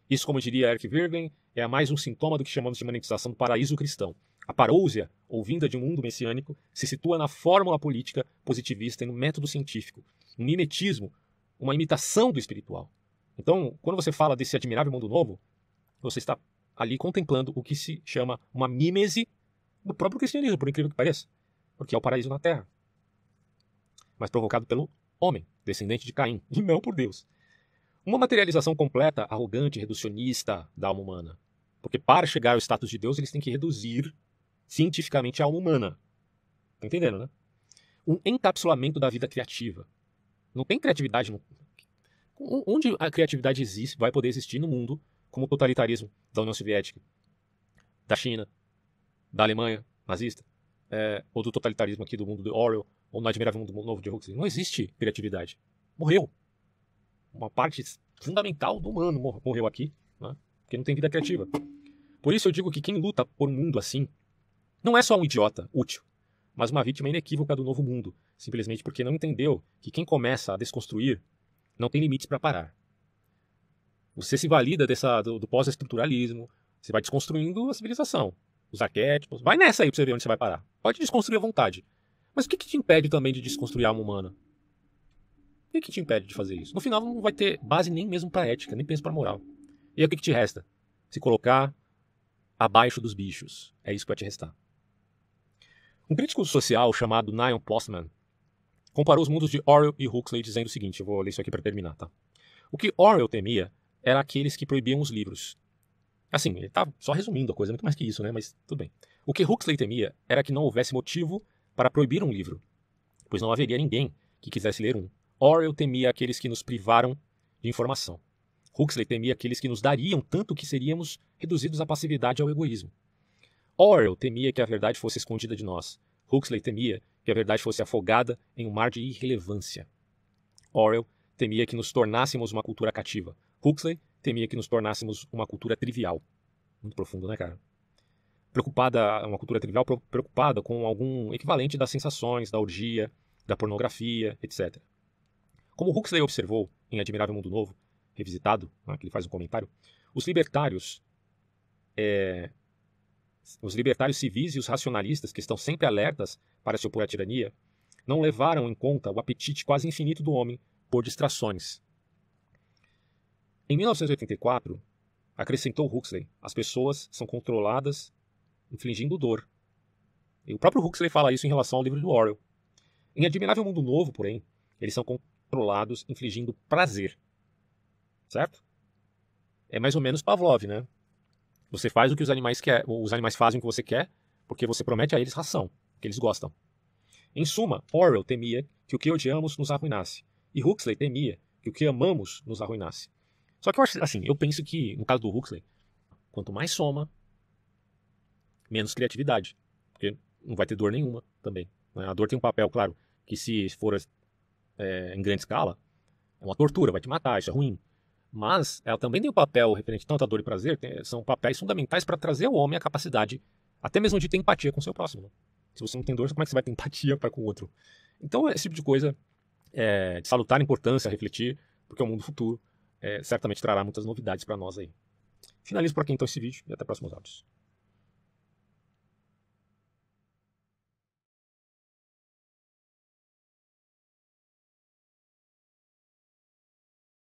Isso, como diria Eric Virgen, é mais um sintoma do que chamamos de manifestação do paraíso cristão. A parousia, ou vinda de um mundo messiânico, se situa na fórmula política positivista e no método científico, um mimetismo, uma imitação do espiritual. Então, quando você fala desse admirável mundo novo, você está ali contemplando o que se chama uma mímese do próprio cristianismo, por incrível que pareça, porque é o paraíso na terra, mas provocado pelo homem, descendente de Caim, e não por Deus. Uma materialização completa, arrogante, reducionista da alma humana. Porque para chegar ao status de Deus, eles têm que reduzir cientificamente a alma humana. Tá entendendo, né? Um encapsulamento da vida criativa. Não tem criatividade. No... Onde a criatividade existe, vai poder existir no mundo como o totalitarismo da União Soviética, da China, da Alemanha nazista, é, ou do totalitarismo aqui do mundo de Orwell, ou no Admirável Mundo Novo de Huxley. Não existe criatividade. Morreu. Uma parte fundamental do humano morreu aqui, né? porque não tem vida criativa. Por isso eu digo que quem luta por um mundo assim não é só um idiota útil, mas uma vítima inequívoca do novo mundo, simplesmente porque não entendeu que quem começa a desconstruir não tem limites para parar. Você se valida dessa, do, do pós-estruturalismo, você vai desconstruindo a civilização, os arquétipos. Vai nessa aí pra você ver onde você vai parar. Pode desconstruir à vontade. Mas o que, que te impede também de desconstruir a alma humana? O que, que te impede de fazer isso? No final não vai ter base nem mesmo pra ética, nem penso pra moral. E aí o que, que te resta? Se colocar abaixo dos bichos. É isso que vai te restar. Um crítico social chamado Niall Postman comparou os mundos de Orwell e Huxley dizendo o seguinte, eu vou ler isso aqui para terminar, tá? O que Orwell temia eram aqueles que proibiam os livros. Assim, ele está só resumindo a coisa, muito mais que isso, né? Mas tudo bem. O que Huxley temia era que não houvesse motivo para proibir um livro, pois não haveria ninguém que quisesse ler um. Orwell temia aqueles que nos privaram de informação. Huxley temia aqueles que nos dariam tanto que seríamos reduzidos à passividade e ao egoísmo. Orwell temia que a verdade fosse escondida de nós. Huxley temia que a verdade fosse afogada em um mar de irrelevância. Orwell temia que nos tornássemos uma cultura cativa. Huxley temia que nos tornássemos uma cultura trivial. Muito profundo, né, cara? Preocupada, uma cultura trivial preocupada com algum equivalente das sensações, da orgia, da pornografia, etc. Como Huxley observou em Admirável Mundo Novo, revisitado, né, que ele faz um comentário, os libertários, é, os libertários civis e os racionalistas, que estão sempre alertas para se opor à tirania, não levaram em conta o apetite quase infinito do homem por distrações, em 1984, acrescentou Huxley, as pessoas são controladas infligindo dor. E o próprio Huxley fala isso em relação ao livro do Orwell. Em Admirável Mundo Novo, porém, eles são controlados infligindo prazer. Certo? É mais ou menos Pavlov, né? Você faz o que os animais quer, os animais fazem o que você quer, porque você promete a eles ração, que eles gostam. Em suma, Orwell temia que o que odiamos nos arruinasse, e Huxley temia que o que amamos nos arruinasse. Só que eu acho assim, eu penso que, no caso do Huxley, quanto mais soma, menos criatividade. Porque não vai ter dor nenhuma também. Né? A dor tem um papel, claro, que se for é, em grande escala, é uma tortura, vai te matar, isso é ruim. Mas ela também tem um papel referente tanto à dor e prazer, tem, são papéis fundamentais para trazer ao homem a capacidade, até mesmo de ter empatia com o seu próximo. Né? Se você não tem dor, como é que você vai ter empatia para com o outro? Então, esse tipo de coisa é de salutar importância, a refletir, porque é o um mundo futuro é, certamente trará muitas novidades para nós aí. Finalizo por aqui então esse vídeo e até próximos áudios.